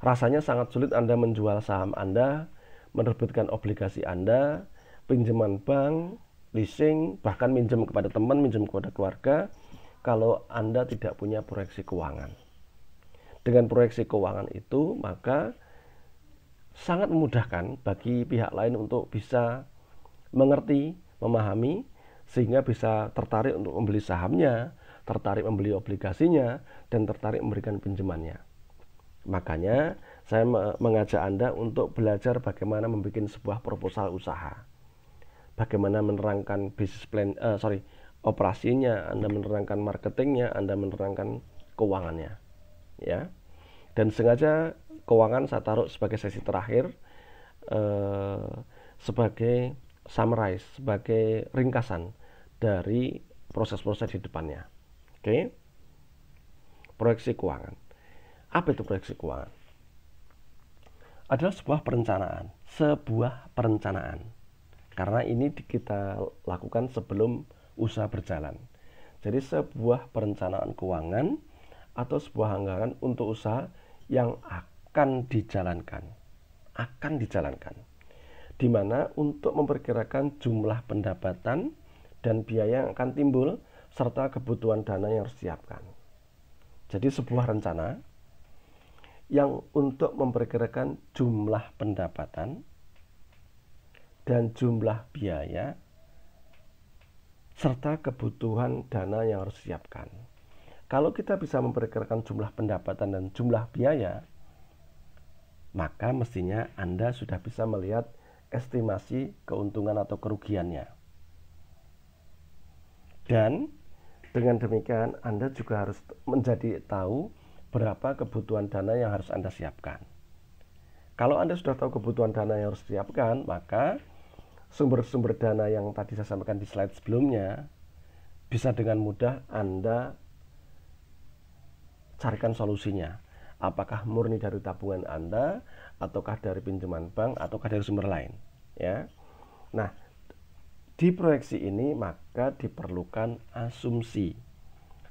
Rasanya sangat sulit Anda menjual saham Anda, menerbitkan obligasi Anda, pinjaman bank, leasing, bahkan minjem kepada teman, minjem kepada keluarga, kalau Anda tidak punya proyeksi keuangan. Dengan proyeksi keuangan itu, maka sangat memudahkan bagi pihak lain untuk bisa mengerti, memahami, sehingga bisa tertarik untuk membeli sahamnya, tertarik membeli obligasinya, dan tertarik memberikan pinjamannya. Makanya, saya mengajak Anda untuk belajar bagaimana membuat sebuah proposal usaha bagaimana menerangkan bisnis plan uh, sorry operasinya anda menerangkan marketingnya anda menerangkan keuangannya ya dan sengaja keuangan saya taruh sebagai sesi terakhir uh, sebagai summarize sebagai ringkasan dari proses-proses di depannya oke okay? proyeksi keuangan apa itu proyeksi keuangan adalah sebuah perencanaan sebuah perencanaan karena ini kita lakukan sebelum usaha berjalan. Jadi sebuah perencanaan keuangan atau sebuah anggaran untuk usaha yang akan dijalankan. Akan dijalankan. Di mana untuk memperkirakan jumlah pendapatan dan biaya yang akan timbul serta kebutuhan dana yang harus disiapkan. Jadi sebuah rencana yang untuk memperkirakan jumlah pendapatan dan jumlah biaya serta kebutuhan dana yang harus siapkan. Kalau kita bisa memperkirakan jumlah pendapatan dan jumlah biaya, maka mestinya Anda sudah bisa melihat estimasi keuntungan atau kerugiannya. Dan dengan demikian Anda juga harus menjadi tahu berapa kebutuhan dana yang harus Anda siapkan. Kalau Anda sudah tahu kebutuhan dana yang harus disiapkan, maka sumber-sumber dana yang tadi saya sampaikan di slide sebelumnya bisa dengan mudah Anda carikan solusinya. Apakah murni dari tabungan Anda ataukah dari pinjaman bank ataukah dari sumber lain, ya. Nah, di proyeksi ini maka diperlukan asumsi.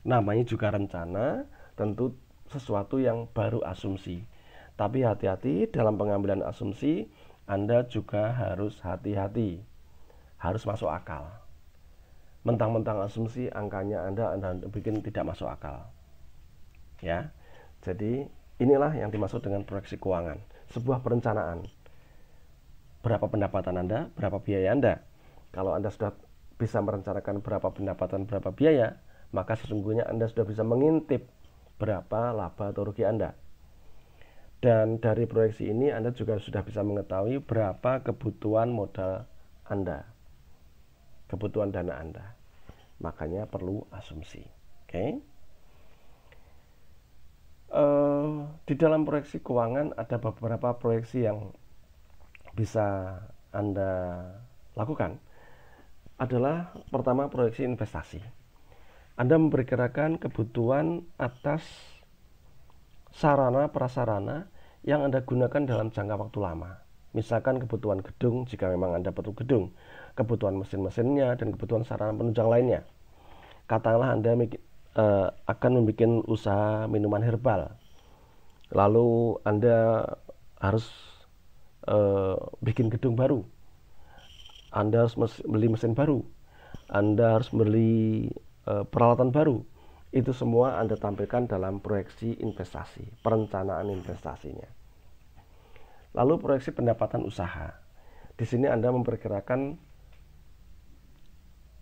Namanya juga rencana, tentu sesuatu yang baru asumsi. Tapi hati-hati dalam pengambilan asumsi anda juga harus hati-hati, harus masuk akal. Mentang-mentang asumsi angkanya Anda, Anda bikin tidak masuk akal. Ya, jadi inilah yang dimaksud dengan proyeksi keuangan, sebuah perencanaan. Berapa pendapatan Anda, berapa biaya Anda. Kalau Anda sudah bisa merencanakan berapa pendapatan, berapa biaya, maka sesungguhnya Anda sudah bisa mengintip berapa laba atau rugi Anda dan dari proyeksi ini Anda juga sudah bisa mengetahui berapa kebutuhan modal Anda. Kebutuhan dana Anda. Makanya perlu asumsi. Oke. Okay? Uh, eh, di dalam proyeksi keuangan ada beberapa proyeksi yang bisa Anda lakukan adalah pertama proyeksi investasi. Anda memperkirakan kebutuhan atas sarana prasarana yang Anda gunakan dalam jangka waktu lama. Misalkan kebutuhan gedung jika memang Anda perlu gedung, kebutuhan mesin-mesinnya dan kebutuhan sarana penunjang lainnya. Katakanlah Anda uh, akan membuat usaha minuman herbal. Lalu Anda harus uh, bikin gedung baru. Anda harus beli mesin baru. Anda harus beli uh, peralatan baru. Itu semua Anda tampilkan dalam proyeksi investasi, perencanaan investasinya. Lalu proyeksi pendapatan usaha. Di sini Anda memperkirakan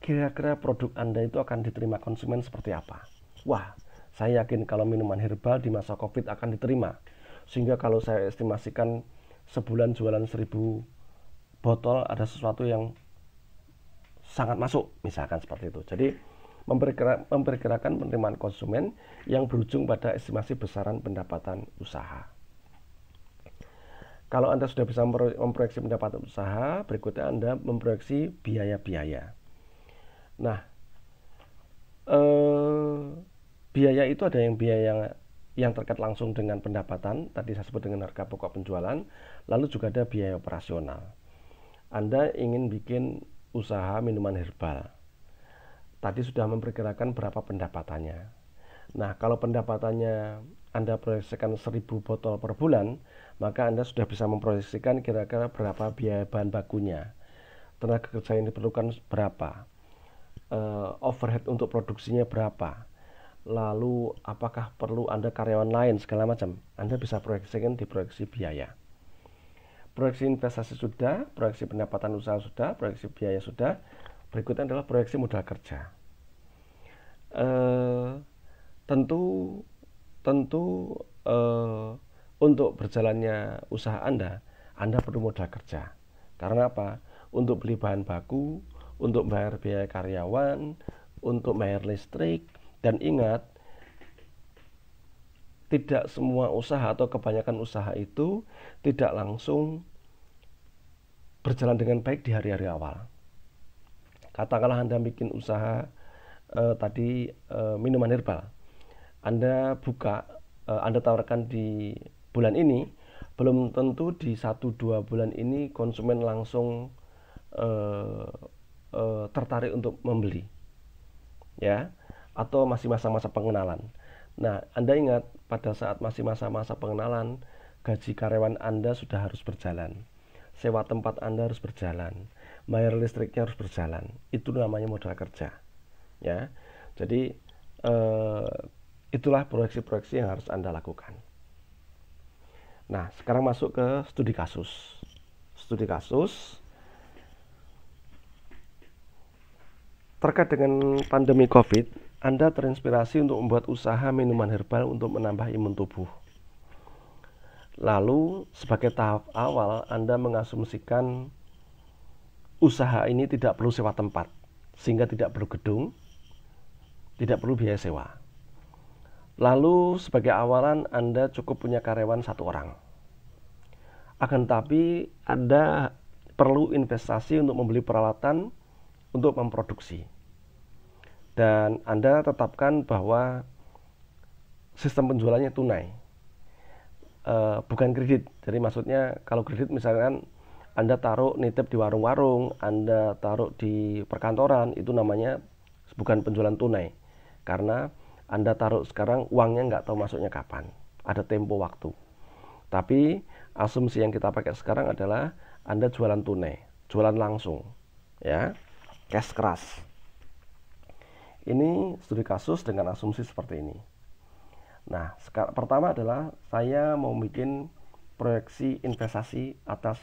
kira-kira produk Anda itu akan diterima konsumen seperti apa. Wah, saya yakin kalau minuman herbal di masa Covid akan diterima. Sehingga kalau saya estimasikan sebulan jualan seribu botol ada sesuatu yang sangat masuk, misalkan seperti itu. Jadi memperkirakan penerimaan konsumen yang berujung pada estimasi besaran pendapatan usaha. Kalau Anda sudah bisa memproyeksi pendapatan usaha, berikutnya Anda memproyeksi biaya-biaya. Nah, eh, biaya itu ada yang biaya yang yang terkait langsung dengan pendapatan, tadi saya sebut dengan harga pokok penjualan, lalu juga ada biaya operasional. Anda ingin bikin usaha minuman herbal tadi sudah memperkirakan berapa pendapatannya. Nah, kalau pendapatannya Anda proyeksikan 1000 botol per bulan, maka Anda sudah bisa memproyeksikan kira-kira berapa biaya bahan bakunya. Tenaga kerja yang diperlukan berapa? Uh, overhead untuk produksinya berapa? Lalu apakah perlu Anda karyawan lain segala macam? Anda bisa proyeksikan di proyeksi biaya. Proyeksi investasi sudah, proyeksi pendapatan usaha sudah, proyeksi biaya sudah. Berikutnya adalah proyeksi modal kerja. E, tentu tentu e, untuk berjalannya usaha Anda, Anda perlu modal kerja. Karena apa? Untuk beli bahan baku, untuk bayar biaya karyawan, untuk bayar listrik, dan ingat tidak semua usaha atau kebanyakan usaha itu tidak langsung berjalan dengan baik di hari-hari awal katakanlah Anda bikin usaha eh, tadi eh, minuman herbal. Anda buka, eh, Anda tawarkan di bulan ini, belum tentu di 1-2 bulan ini konsumen langsung eh, eh, tertarik untuk membeli. Ya, atau masih masa-masa pengenalan. Nah, Anda ingat pada saat masih masa-masa pengenalan, gaji karyawan Anda sudah harus berjalan. Sewa tempat Anda harus berjalan bayar listriknya harus berjalan itu namanya modal kerja ya jadi eh, itulah proyeksi-proyeksi yang harus anda lakukan nah sekarang masuk ke studi kasus studi kasus terkait dengan pandemi covid anda terinspirasi untuk membuat usaha minuman herbal untuk menambah imun tubuh Lalu, sebagai tahap awal, Anda mengasumsikan usaha ini tidak perlu sewa tempat, sehingga tidak perlu gedung, tidak perlu biaya sewa. Lalu sebagai awalan Anda cukup punya karyawan satu orang. Akan tetapi Anda perlu investasi untuk membeli peralatan untuk memproduksi. Dan Anda tetapkan bahwa sistem penjualannya tunai, e, bukan kredit. Jadi maksudnya kalau kredit misalkan anda taruh nitip di warung-warung, Anda taruh di perkantoran, itu namanya bukan penjualan tunai. Karena Anda taruh sekarang uangnya nggak tahu masuknya kapan. Ada tempo waktu. Tapi asumsi yang kita pakai sekarang adalah Anda jualan tunai, jualan langsung. Ya, cash keras. Ini studi kasus dengan asumsi seperti ini. Nah, pertama adalah saya mau bikin proyeksi investasi atas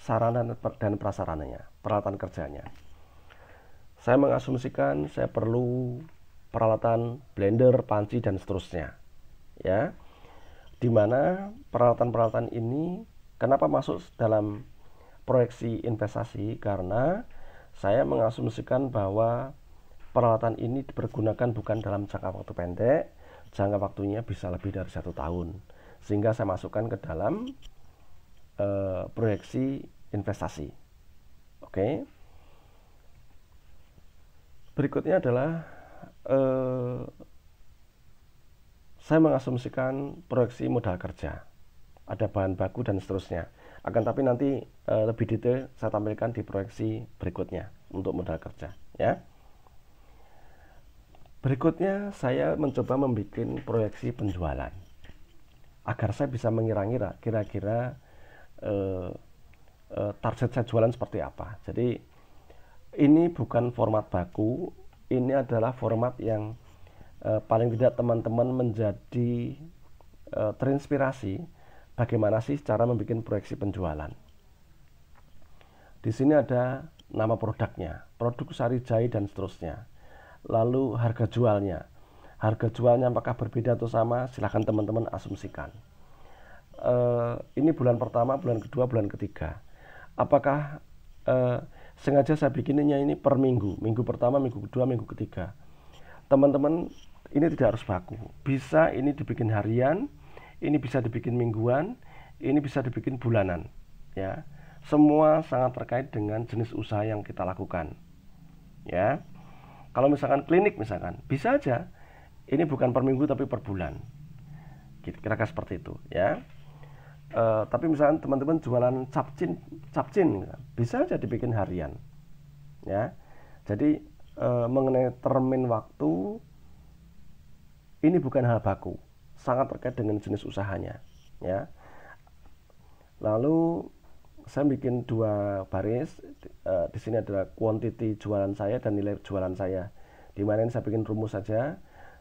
sarana dan prasarananya, peralatan kerjanya. Saya mengasumsikan saya perlu peralatan blender, panci dan seterusnya. Ya. Di mana peralatan-peralatan ini kenapa masuk dalam proyeksi investasi karena saya mengasumsikan bahwa peralatan ini dipergunakan bukan dalam jangka waktu pendek, jangka waktunya bisa lebih dari satu tahun. Sehingga saya masukkan ke dalam uh, proyeksi investasi. Oke. Okay. Berikutnya adalah uh, saya mengasumsikan proyeksi modal kerja. Ada bahan baku dan seterusnya. Akan tapi nanti e, lebih detail saya tampilkan di proyeksi berikutnya untuk modal kerja, ya. Berikutnya saya mencoba membuat proyeksi penjualan agar saya bisa mengira-ngira kira-kira Eh, eh, target saya jualan seperti apa. Jadi ini bukan format baku, ini adalah format yang eh, paling tidak teman-teman menjadi eh, terinspirasi bagaimana sih cara membuat proyeksi penjualan. Di sini ada nama produknya, produk sari jahe dan seterusnya. Lalu harga jualnya. Harga jualnya apakah berbeda atau sama? Silahkan teman-teman asumsikan eh, ini bulan pertama, bulan kedua, bulan ketiga. Apakah eh, sengaja saya bikinnya ini per minggu, minggu pertama, minggu kedua, minggu ketiga. Teman-teman, ini tidak harus baku. Bisa ini dibikin harian, ini bisa dibikin mingguan, ini bisa dibikin bulanan, ya. Semua sangat terkait dengan jenis usaha yang kita lakukan. Ya. Kalau misalkan klinik misalkan, bisa aja ini bukan per minggu tapi per bulan kira-kira seperti itu ya Eh, tapi misalnya teman-teman jualan capcin capcin bisa aja dibikin harian ya jadi uh, mengenai termin waktu ini bukan hal baku sangat terkait dengan jenis usahanya ya lalu saya bikin dua baris uh, di sini adalah quantity jualan saya dan nilai jualan saya di mana ini saya bikin rumus saja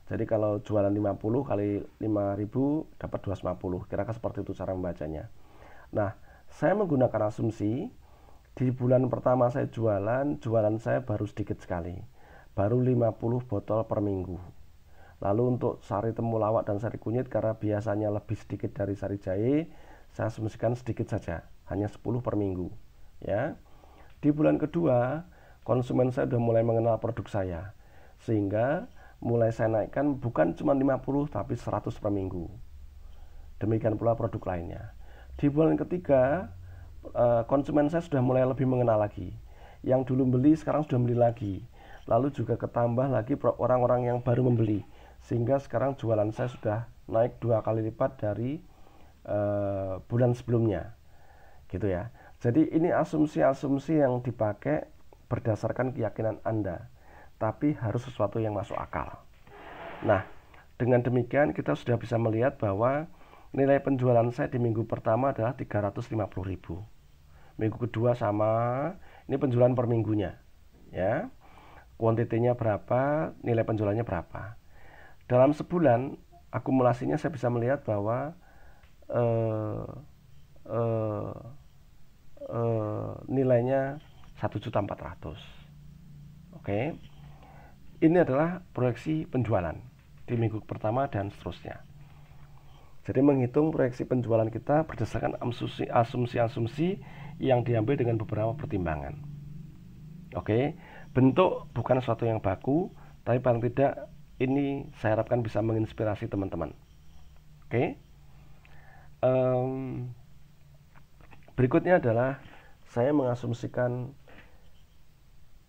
jadi kalau jualan 50 kali 5000 dapat 250. Kira-kira seperti itu cara membacanya. Nah, saya menggunakan asumsi di bulan pertama saya jualan, jualan saya baru sedikit sekali. Baru 50 botol per minggu. Lalu untuk sari temulawak dan sari kunyit karena biasanya lebih sedikit dari sari jahe, saya asumsikan sedikit saja, hanya 10 per minggu. Ya. Di bulan kedua, konsumen saya sudah mulai mengenal produk saya. Sehingga mulai saya naikkan bukan cuma 50 tapi 100 per minggu. Demikian pula produk lainnya. Di bulan ketiga eh, konsumen saya sudah mulai lebih mengenal lagi. Yang dulu beli sekarang sudah beli lagi. Lalu juga ketambah lagi orang-orang yang baru membeli. Sehingga sekarang jualan saya sudah naik dua kali lipat dari uh, bulan sebelumnya. Gitu ya. Jadi ini asumsi-asumsi yang dipakai berdasarkan keyakinan Anda tapi harus sesuatu yang masuk akal. Nah, dengan demikian kita sudah bisa melihat bahwa nilai penjualan saya di minggu pertama adalah 350.000. Minggu kedua sama, ini penjualan per minggunya. Ya. Kuantitinya berapa, nilai penjualannya berapa. Dalam sebulan akumulasinya saya bisa melihat bahwa eh, eh, eh, nilainya 1.400. Oke. Okay. Ini adalah proyeksi penjualan di minggu pertama dan seterusnya. Jadi menghitung proyeksi penjualan kita berdasarkan asumsi-asumsi yang diambil dengan beberapa pertimbangan. Oke, bentuk bukan sesuatu yang baku, tapi paling tidak ini saya harapkan bisa menginspirasi teman-teman. Oke. Um, berikutnya adalah saya mengasumsikan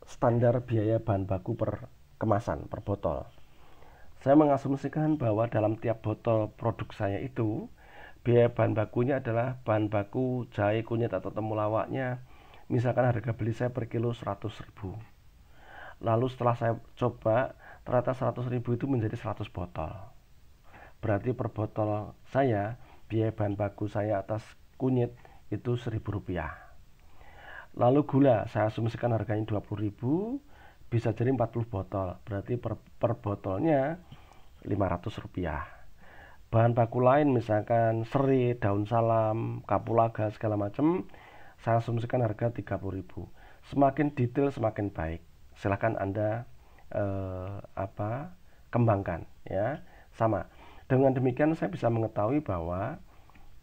standar biaya bahan baku per kemasan per botol. Saya mengasumsikan bahwa dalam tiap botol produk saya itu biaya bahan bakunya adalah bahan baku jahe, kunyit atau temulawaknya misalkan harga beli saya per kilo 100 ribu lalu setelah saya coba ternyata 100 ribu itu menjadi 100 botol berarti per botol saya biaya bahan baku saya atas kunyit itu 1000 rupiah lalu gula saya asumsikan harganya 20 ribu bisa jadi 40 botol berarti per, per botolnya 500 rupiah bahan baku lain misalkan seri, daun salam, kapulaga segala macam saya asumsikan harga 30.000 semakin detail semakin baik silahkan anda eh, apa kembangkan ya sama dengan demikian saya bisa mengetahui bahwa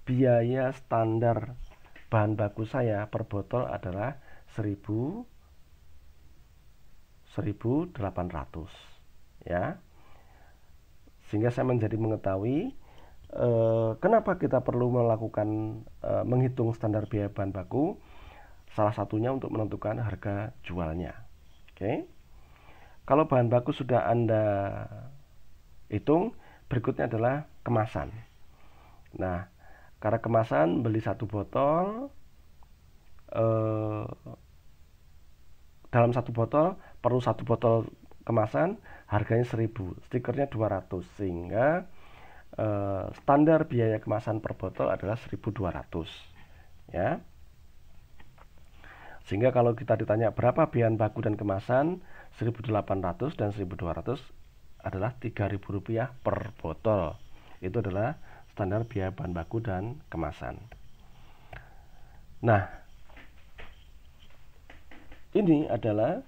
biaya standar bahan baku saya per botol adalah 1000 1800 ya sehingga saya menjadi mengetahui eh, kenapa kita perlu melakukan eh, menghitung standar biaya bahan baku salah satunya untuk menentukan harga jualnya oke kalau bahan baku sudah anda hitung berikutnya adalah kemasan nah karena kemasan beli satu botol eh, dalam satu botol perlu satu botol kemasan harganya 1000 stikernya 200 sehingga eh, standar biaya kemasan per botol adalah 1200 ya sehingga kalau kita ditanya berapa biaya baku dan kemasan 1800 dan 1200 adalah 3000 rupiah per botol itu adalah standar biaya bahan baku dan kemasan nah ini adalah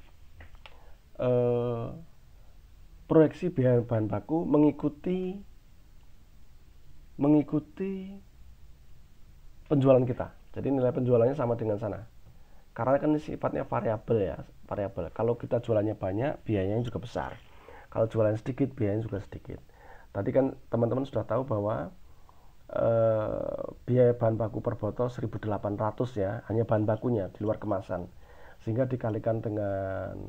Eh, proyeksi biaya bahan baku mengikuti mengikuti penjualan kita. Jadi nilai penjualannya sama dengan sana. Karena kan sifatnya variabel ya, variabel. Kalau kita jualannya banyak, biayanya juga besar. Kalau jualan sedikit, biayanya juga sedikit. Tadi kan teman-teman sudah tahu bahwa eh, biaya bahan baku per botol 1.800 ya, hanya bahan bakunya di luar kemasan. Sehingga dikalikan dengan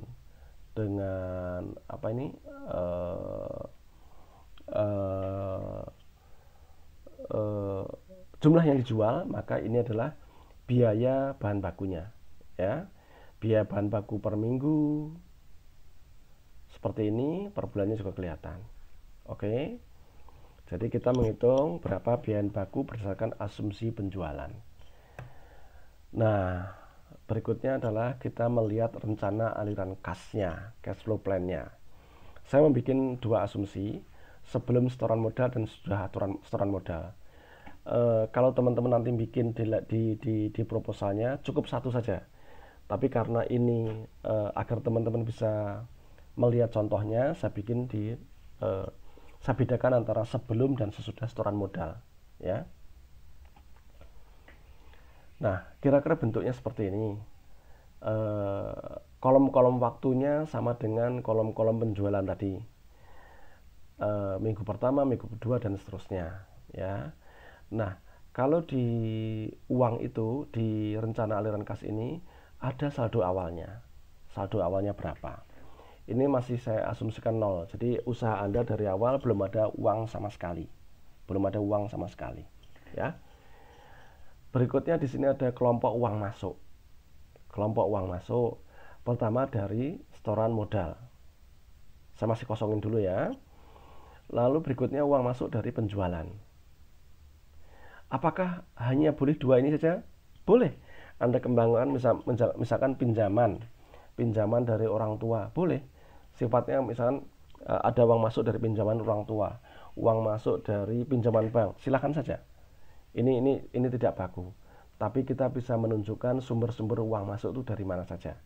dengan apa ini uh, uh, uh, jumlah yang dijual maka ini adalah biaya bahan bakunya ya biaya bahan baku per minggu seperti ini per bulannya juga kelihatan oke jadi kita menghitung berapa biaya baku berdasarkan asumsi penjualan nah Berikutnya adalah kita melihat rencana aliran kasnya, cash flow plan-nya. Saya membuat dua asumsi sebelum setoran modal dan sudah aturan setoran modal. E, kalau teman-teman nanti bikin di, di, di, di proposalnya cukup satu saja. Tapi karena ini e, agar teman-teman bisa melihat contohnya, saya bikin di e, saya bedakan antara sebelum dan sesudah setoran modal, ya. Nah, kira-kira bentuknya seperti ini. Eh, kolom-kolom waktunya sama dengan kolom-kolom penjualan tadi. Eh, minggu pertama, minggu kedua, dan seterusnya. Ya. Nah, kalau di uang itu di rencana aliran kas ini ada saldo awalnya. Saldo awalnya berapa? Ini masih saya asumsikan nol. Jadi usaha Anda dari awal belum ada uang sama sekali. Belum ada uang sama sekali. Ya. Berikutnya di sini ada kelompok uang masuk. Kelompok uang masuk pertama dari setoran modal. Saya masih kosongin dulu ya. Lalu berikutnya uang masuk dari penjualan. Apakah hanya boleh dua ini saja? Boleh. Anda kembangkan misal, misalkan pinjaman. Pinjaman dari orang tua. Boleh. Sifatnya misalkan eh, ada uang masuk dari pinjaman orang tua. Uang masuk dari pinjaman bank. Silahkan saja ini ini ini tidak baku tapi kita bisa menunjukkan sumber-sumber uang masuk itu dari mana saja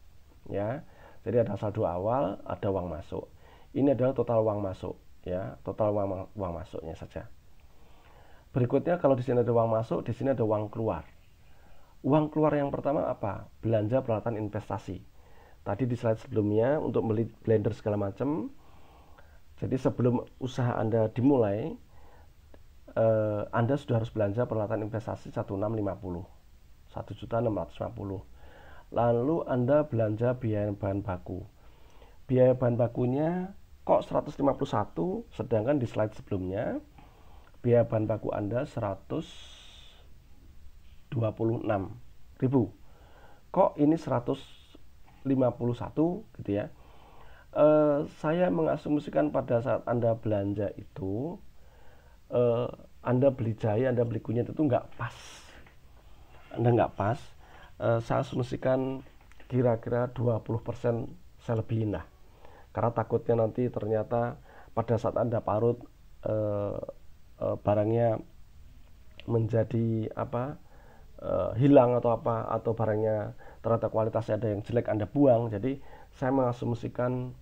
ya jadi ada saldo awal ada uang masuk ini adalah total uang masuk ya total uang uang masuknya saja berikutnya kalau di sini ada uang masuk di sini ada uang keluar uang keluar yang pertama apa belanja peralatan investasi tadi di slide sebelumnya untuk beli blender segala macam jadi sebelum usaha anda dimulai eh, Anda sudah harus belanja peralatan investasi 1650 juta 1.650 lalu Anda belanja biaya bahan baku biaya bahan bakunya kok 151 sedangkan di slide sebelumnya biaya bahan baku Anda 126 ribu kok ini 151 gitu ya e, saya mengasumsikan pada saat Anda belanja itu uh, Anda beli jahe, Anda beli kunyit itu nggak pas. Anda nggak pas. Uh, saya asumsikan kira-kira 20% saya lebih indah. Karena takutnya nanti ternyata pada saat Anda parut uh, uh, barangnya menjadi apa uh, hilang atau apa atau barangnya ternyata kualitasnya ada yang jelek Anda buang. Jadi saya mengasumsikan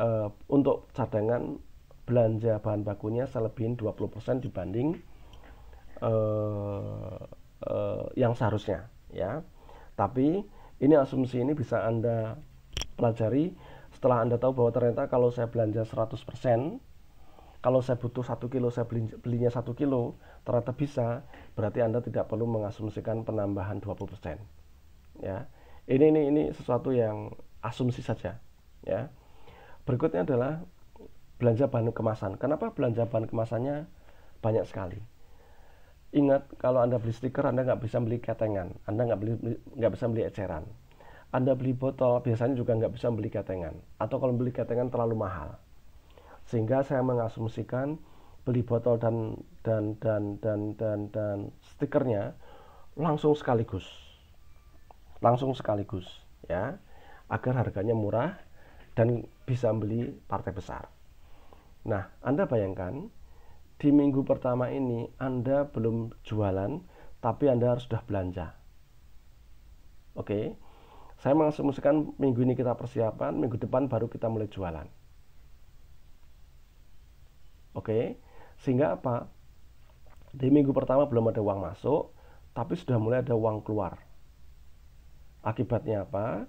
uh, untuk cadangan belanja bahan bakunya selebihin 20% dibanding uh, uh, yang seharusnya ya. Tapi ini asumsi ini bisa Anda pelajari setelah Anda tahu bahwa ternyata kalau saya belanja 100% kalau saya butuh 1 kilo, saya beli, belinya 1 kilo, ternyata bisa, berarti Anda tidak perlu mengasumsikan penambahan 20%. Ya. Ini, ini, ini sesuatu yang asumsi saja. Ya. Berikutnya adalah belanja bahan kemasan. Kenapa belanja bahan kemasannya banyak sekali? Ingat kalau Anda beli stiker Anda nggak bisa beli ketengan, Anda nggak beli nggak bisa beli eceran. Anda beli botol biasanya juga nggak bisa beli ketengan atau kalau beli ketengan terlalu mahal. Sehingga saya mengasumsikan beli botol dan dan dan dan dan dan stikernya langsung sekaligus. Langsung sekaligus ya agar harganya murah dan bisa beli partai besar. Nah, Anda bayangkan di minggu pertama ini Anda belum jualan, tapi Anda harus sudah belanja. Oke, okay? saya mengasumsikan minggu ini kita persiapan, minggu depan baru kita mulai jualan. Oke, sehingga apa? Di minggu pertama belum ada uang masuk, tapi sudah mulai ada uang keluar. Akibatnya apa?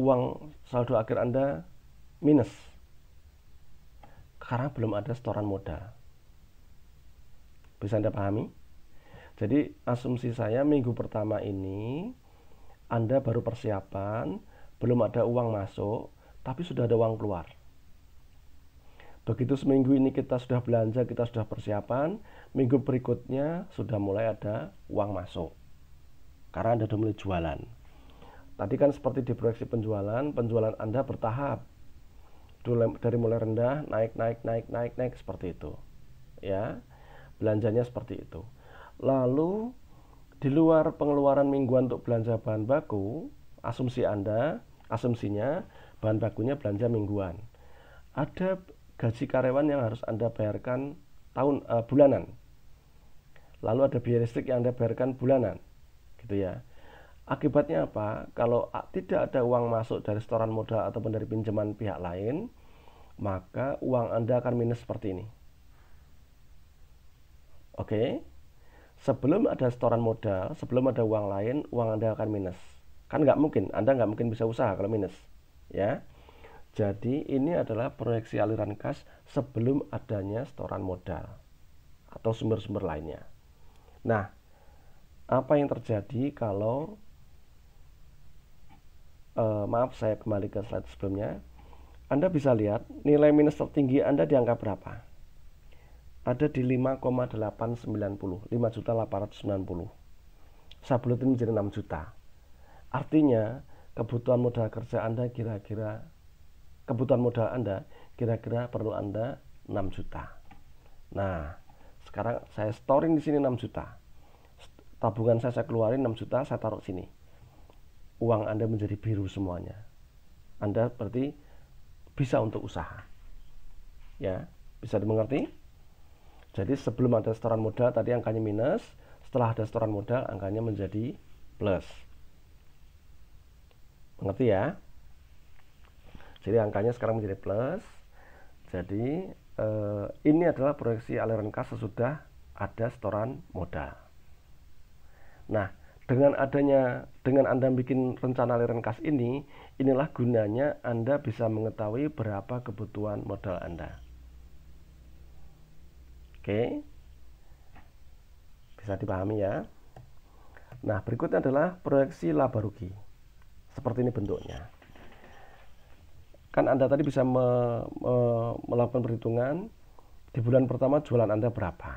Uang saldo akhir Anda minus karena belum ada setoran modal. Bisa Anda pahami? Jadi asumsi saya minggu pertama ini Anda baru persiapan, belum ada uang masuk, tapi sudah ada uang keluar. Begitu seminggu ini kita sudah belanja, kita sudah persiapan, minggu berikutnya sudah mulai ada uang masuk. Karena Anda sudah mulai jualan. Tadi kan seperti di proyeksi penjualan, penjualan Anda bertahap dari mulai rendah naik naik naik naik naik seperti itu ya belanjanya seperti itu lalu di luar pengeluaran mingguan untuk belanja bahan baku asumsi anda asumsinya bahan bakunya belanja mingguan ada gaji karyawan yang harus anda bayarkan tahun uh, bulanan lalu ada biaya listrik yang anda bayarkan bulanan gitu ya Akibatnya apa? Kalau ah, tidak ada uang masuk dari setoran modal ataupun dari pinjaman pihak lain, maka uang Anda akan minus seperti ini. Oke. Sebelum ada setoran modal, sebelum ada uang lain, uang Anda akan minus. Kan nggak mungkin, Anda nggak mungkin bisa usaha kalau minus. Ya. Jadi ini adalah proyeksi aliran kas sebelum adanya setoran modal atau sumber-sumber lainnya. Nah, apa yang terjadi kalau Eh, maaf saya kembali ke slide sebelumnya Anda bisa lihat nilai minus tertinggi Anda di angka berapa ada di 5,890 5 juta 890 sabulo menjadi 6 juta artinya kebutuhan modal kerja Anda kira-kira kebutuhan modal Anda kira-kira perlu Anda 6 juta nah sekarang saya storing di sini 6 juta tabungan saya saya keluarin 6 juta saya taruh sini uang Anda menjadi biru semuanya. Anda berarti bisa untuk usaha. Ya, bisa dimengerti? Jadi sebelum ada setoran modal tadi angkanya minus, setelah ada setoran modal angkanya menjadi plus. Mengerti ya? Jadi angkanya sekarang menjadi plus. Jadi eh, ini adalah proyeksi aliran kas sesudah ada setoran modal. Nah, dengan adanya dengan Anda bikin rencana aliran kas ini, inilah gunanya Anda bisa mengetahui berapa kebutuhan modal Anda. Oke. Bisa dipahami ya. Nah, berikutnya adalah proyeksi laba rugi. Seperti ini bentuknya. Kan Anda tadi bisa me, me, melakukan perhitungan di bulan pertama jualan Anda berapa?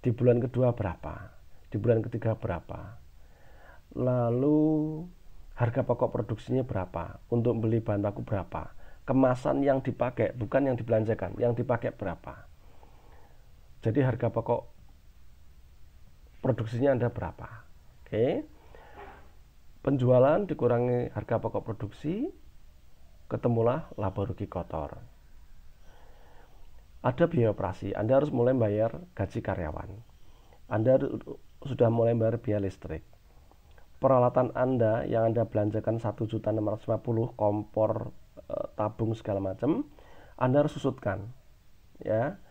Di bulan kedua berapa? Di bulan ketiga berapa? lalu harga pokok produksinya berapa, untuk beli bahan baku berapa, kemasan yang dipakai bukan yang dibelanjakan, yang dipakai berapa. Jadi harga pokok produksinya Anda berapa. Oke. Penjualan dikurangi harga pokok produksi, ketemulah laba rugi kotor. Ada biaya operasi, Anda harus mulai bayar gaji karyawan. Anda sudah mulai bayar biaya listrik peralatan Anda yang Anda belanjakan 1.650 kompor eh, tabung segala macam, Anda harus susutkan. Ya.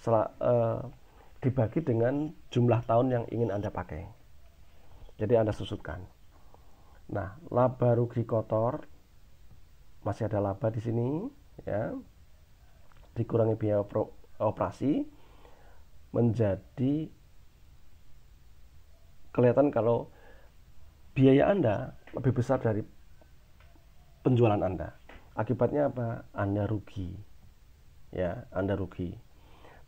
Sel e, eh, dibagi dengan jumlah tahun yang ingin Anda pakai. Jadi Anda susutkan. Nah, laba rugi kotor masih ada laba di sini ya. Dikurangi biaya operasi menjadi kelihatan kalau biaya Anda lebih besar dari penjualan Anda. Akibatnya apa? Anda rugi. Ya, Anda rugi.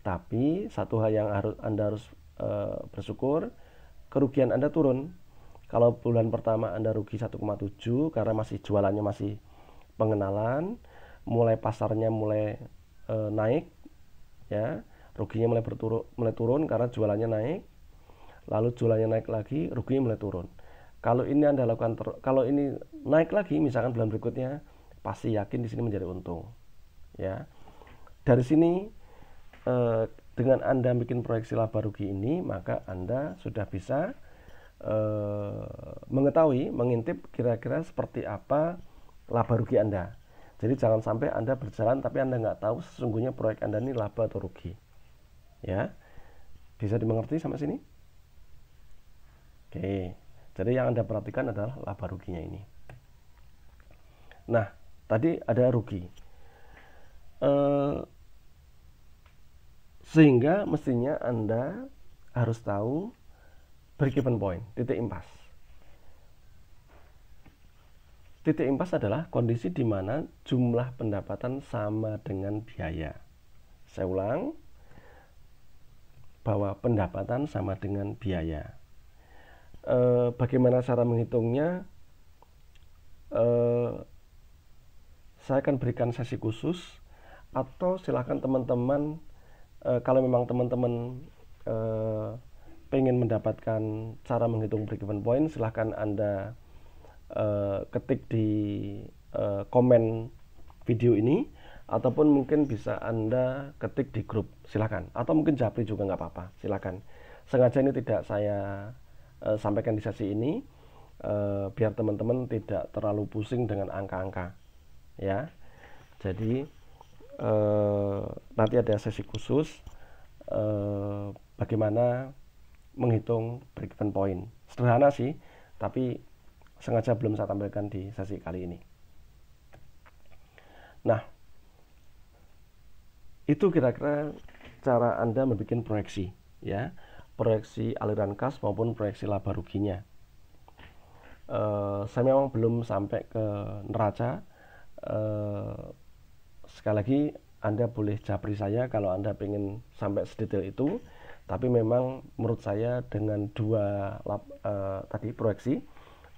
Tapi satu hal yang harus Anda harus e, bersyukur, kerugian Anda turun. Kalau bulan pertama Anda rugi 1,7 karena masih jualannya masih pengenalan, mulai pasarnya mulai e, naik ya, ruginya mulai berturun mulai turun karena jualannya naik. Lalu jualannya naik lagi, ruginya mulai turun kalau ini anda lakukan ter, kalau ini naik lagi misalkan bulan berikutnya pasti yakin di sini menjadi untung ya dari sini eh, dengan anda bikin proyeksi laba rugi ini maka anda sudah bisa eh, mengetahui mengintip kira-kira seperti apa laba rugi anda jadi jangan sampai anda berjalan tapi anda nggak tahu sesungguhnya proyek anda ini laba atau rugi ya bisa dimengerti sama sini oke okay. Jadi yang Anda perhatikan adalah laba ruginya ini. Nah, tadi ada rugi. Eh, sehingga mestinya Anda harus tahu break-even point, titik impas. Titik impas adalah kondisi di mana jumlah pendapatan sama dengan biaya. Saya ulang, bahwa pendapatan sama dengan biaya eh, bagaimana cara menghitungnya eh, saya akan berikan sesi khusus atau silahkan teman-teman eh, kalau memang teman-teman eh, pengen mendapatkan cara menghitung break-even point silahkan anda eh, ketik di eh, komen video ini ataupun mungkin bisa Anda ketik di grup, silahkan Atau mungkin Japri juga nggak apa-apa, silahkan Sengaja ini tidak saya uh, sampaikan di sesi ini uh, biar teman-teman tidak terlalu pusing dengan angka-angka ya jadi uh, nanti ada sesi khusus uh, bagaimana menghitung break even point sederhana sih tapi sengaja belum saya tampilkan di sesi kali ini nah itu kira-kira cara Anda membuat proyeksi ya proyeksi aliran kas maupun proyeksi laba ruginya. Uh, saya memang belum sampai ke neraca. Uh, sekali lagi Anda boleh japri saya kalau Anda ingin sampai sedetail itu. Tapi memang menurut saya dengan dua lab, uh, eh, tadi proyeksi,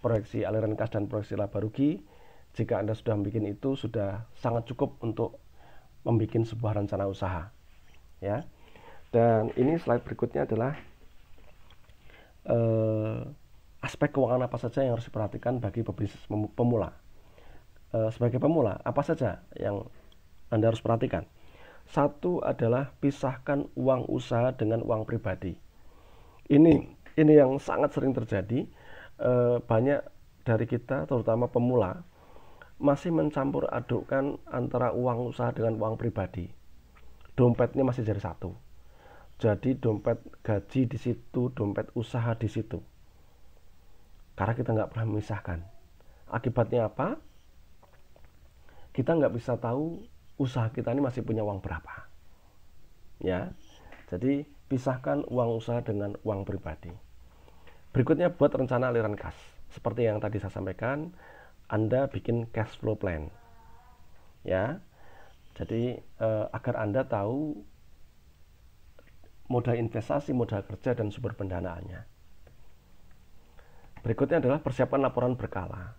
proyeksi aliran kas dan proyeksi laba rugi, jika Anda sudah membuat itu sudah sangat cukup untuk membuat sebuah rencana usaha. Ya. Dan ini slide berikutnya adalah eh, aspek keuangan apa saja yang harus diperhatikan bagi pebisnis pemula. Eh, sebagai pemula, apa saja yang Anda harus perhatikan? Satu adalah pisahkan uang usaha dengan uang pribadi. Ini ini yang sangat sering terjadi. Eh, banyak dari kita, terutama pemula, masih mencampur adukkan antara uang usaha dengan uang pribadi. Dompetnya masih jadi satu jadi dompet gaji di situ, dompet usaha di situ. Karena kita nggak pernah memisahkan. Akibatnya apa? Kita nggak bisa tahu usaha kita ini masih punya uang berapa. Ya, jadi pisahkan uang usaha dengan uang pribadi. Berikutnya buat rencana aliran kas. Seperti yang tadi saya sampaikan, Anda bikin cash flow plan. Ya. Jadi eh, agar Anda tahu modal investasi, modal kerja, dan sumber pendanaannya. Berikutnya adalah persiapan laporan berkala.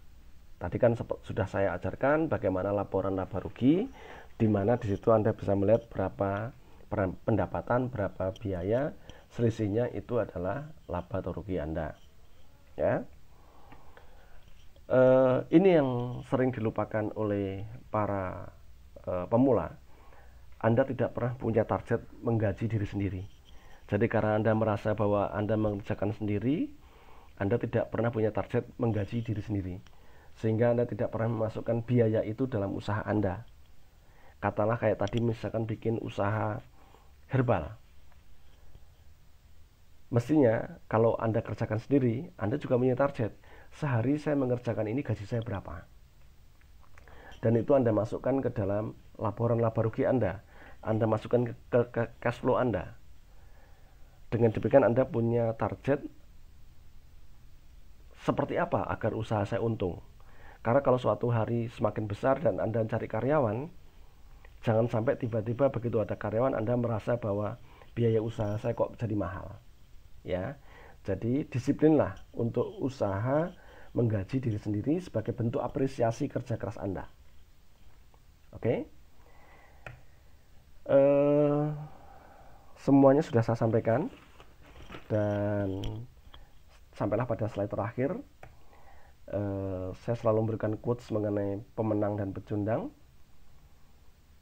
Tadi kan sudah saya ajarkan bagaimana laporan laba rugi, di mana di situ Anda bisa melihat berapa pendapatan, berapa biaya, selisihnya itu adalah laba atau rugi Anda. Ya. Uh, ini yang sering dilupakan oleh para uh, pemula. Anda tidak pernah punya target menggaji diri sendiri jadi karena Anda merasa bahwa Anda mengerjakan sendiri, Anda tidak pernah punya target menggaji diri sendiri. Sehingga Anda tidak pernah memasukkan biaya itu dalam usaha Anda. Katalah kayak tadi misalkan bikin usaha herbal. Mestinya kalau Anda kerjakan sendiri, Anda juga punya target. Sehari saya mengerjakan ini gaji saya berapa? Dan itu Anda masukkan ke dalam laporan laba rugi Anda. Anda masukkan ke, ke, ke cash flow Anda dengan demikian Anda punya target seperti apa agar usaha saya untung. Karena kalau suatu hari semakin besar dan Anda mencari karyawan, jangan sampai tiba-tiba begitu ada karyawan Anda merasa bahwa biaya usaha saya kok jadi mahal. Ya. Jadi disiplinlah untuk usaha menggaji diri sendiri sebagai bentuk apresiasi kerja keras Anda. Oke? Okay? Eh, semuanya sudah saya sampaikan dan sampailah pada slide terakhir uh, saya selalu memberikan quotes mengenai pemenang dan pecundang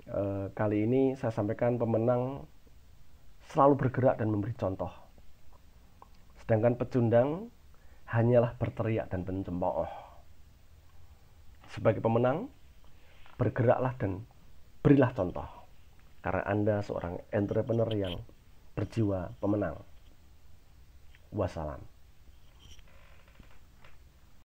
uh, kali ini saya sampaikan pemenang selalu bergerak dan memberi contoh sedangkan pecundang hanyalah berteriak dan pencemooh sebagai pemenang bergeraklah dan berilah contoh karena Anda seorang entrepreneur yang berjiwa pemenang. Wassalam.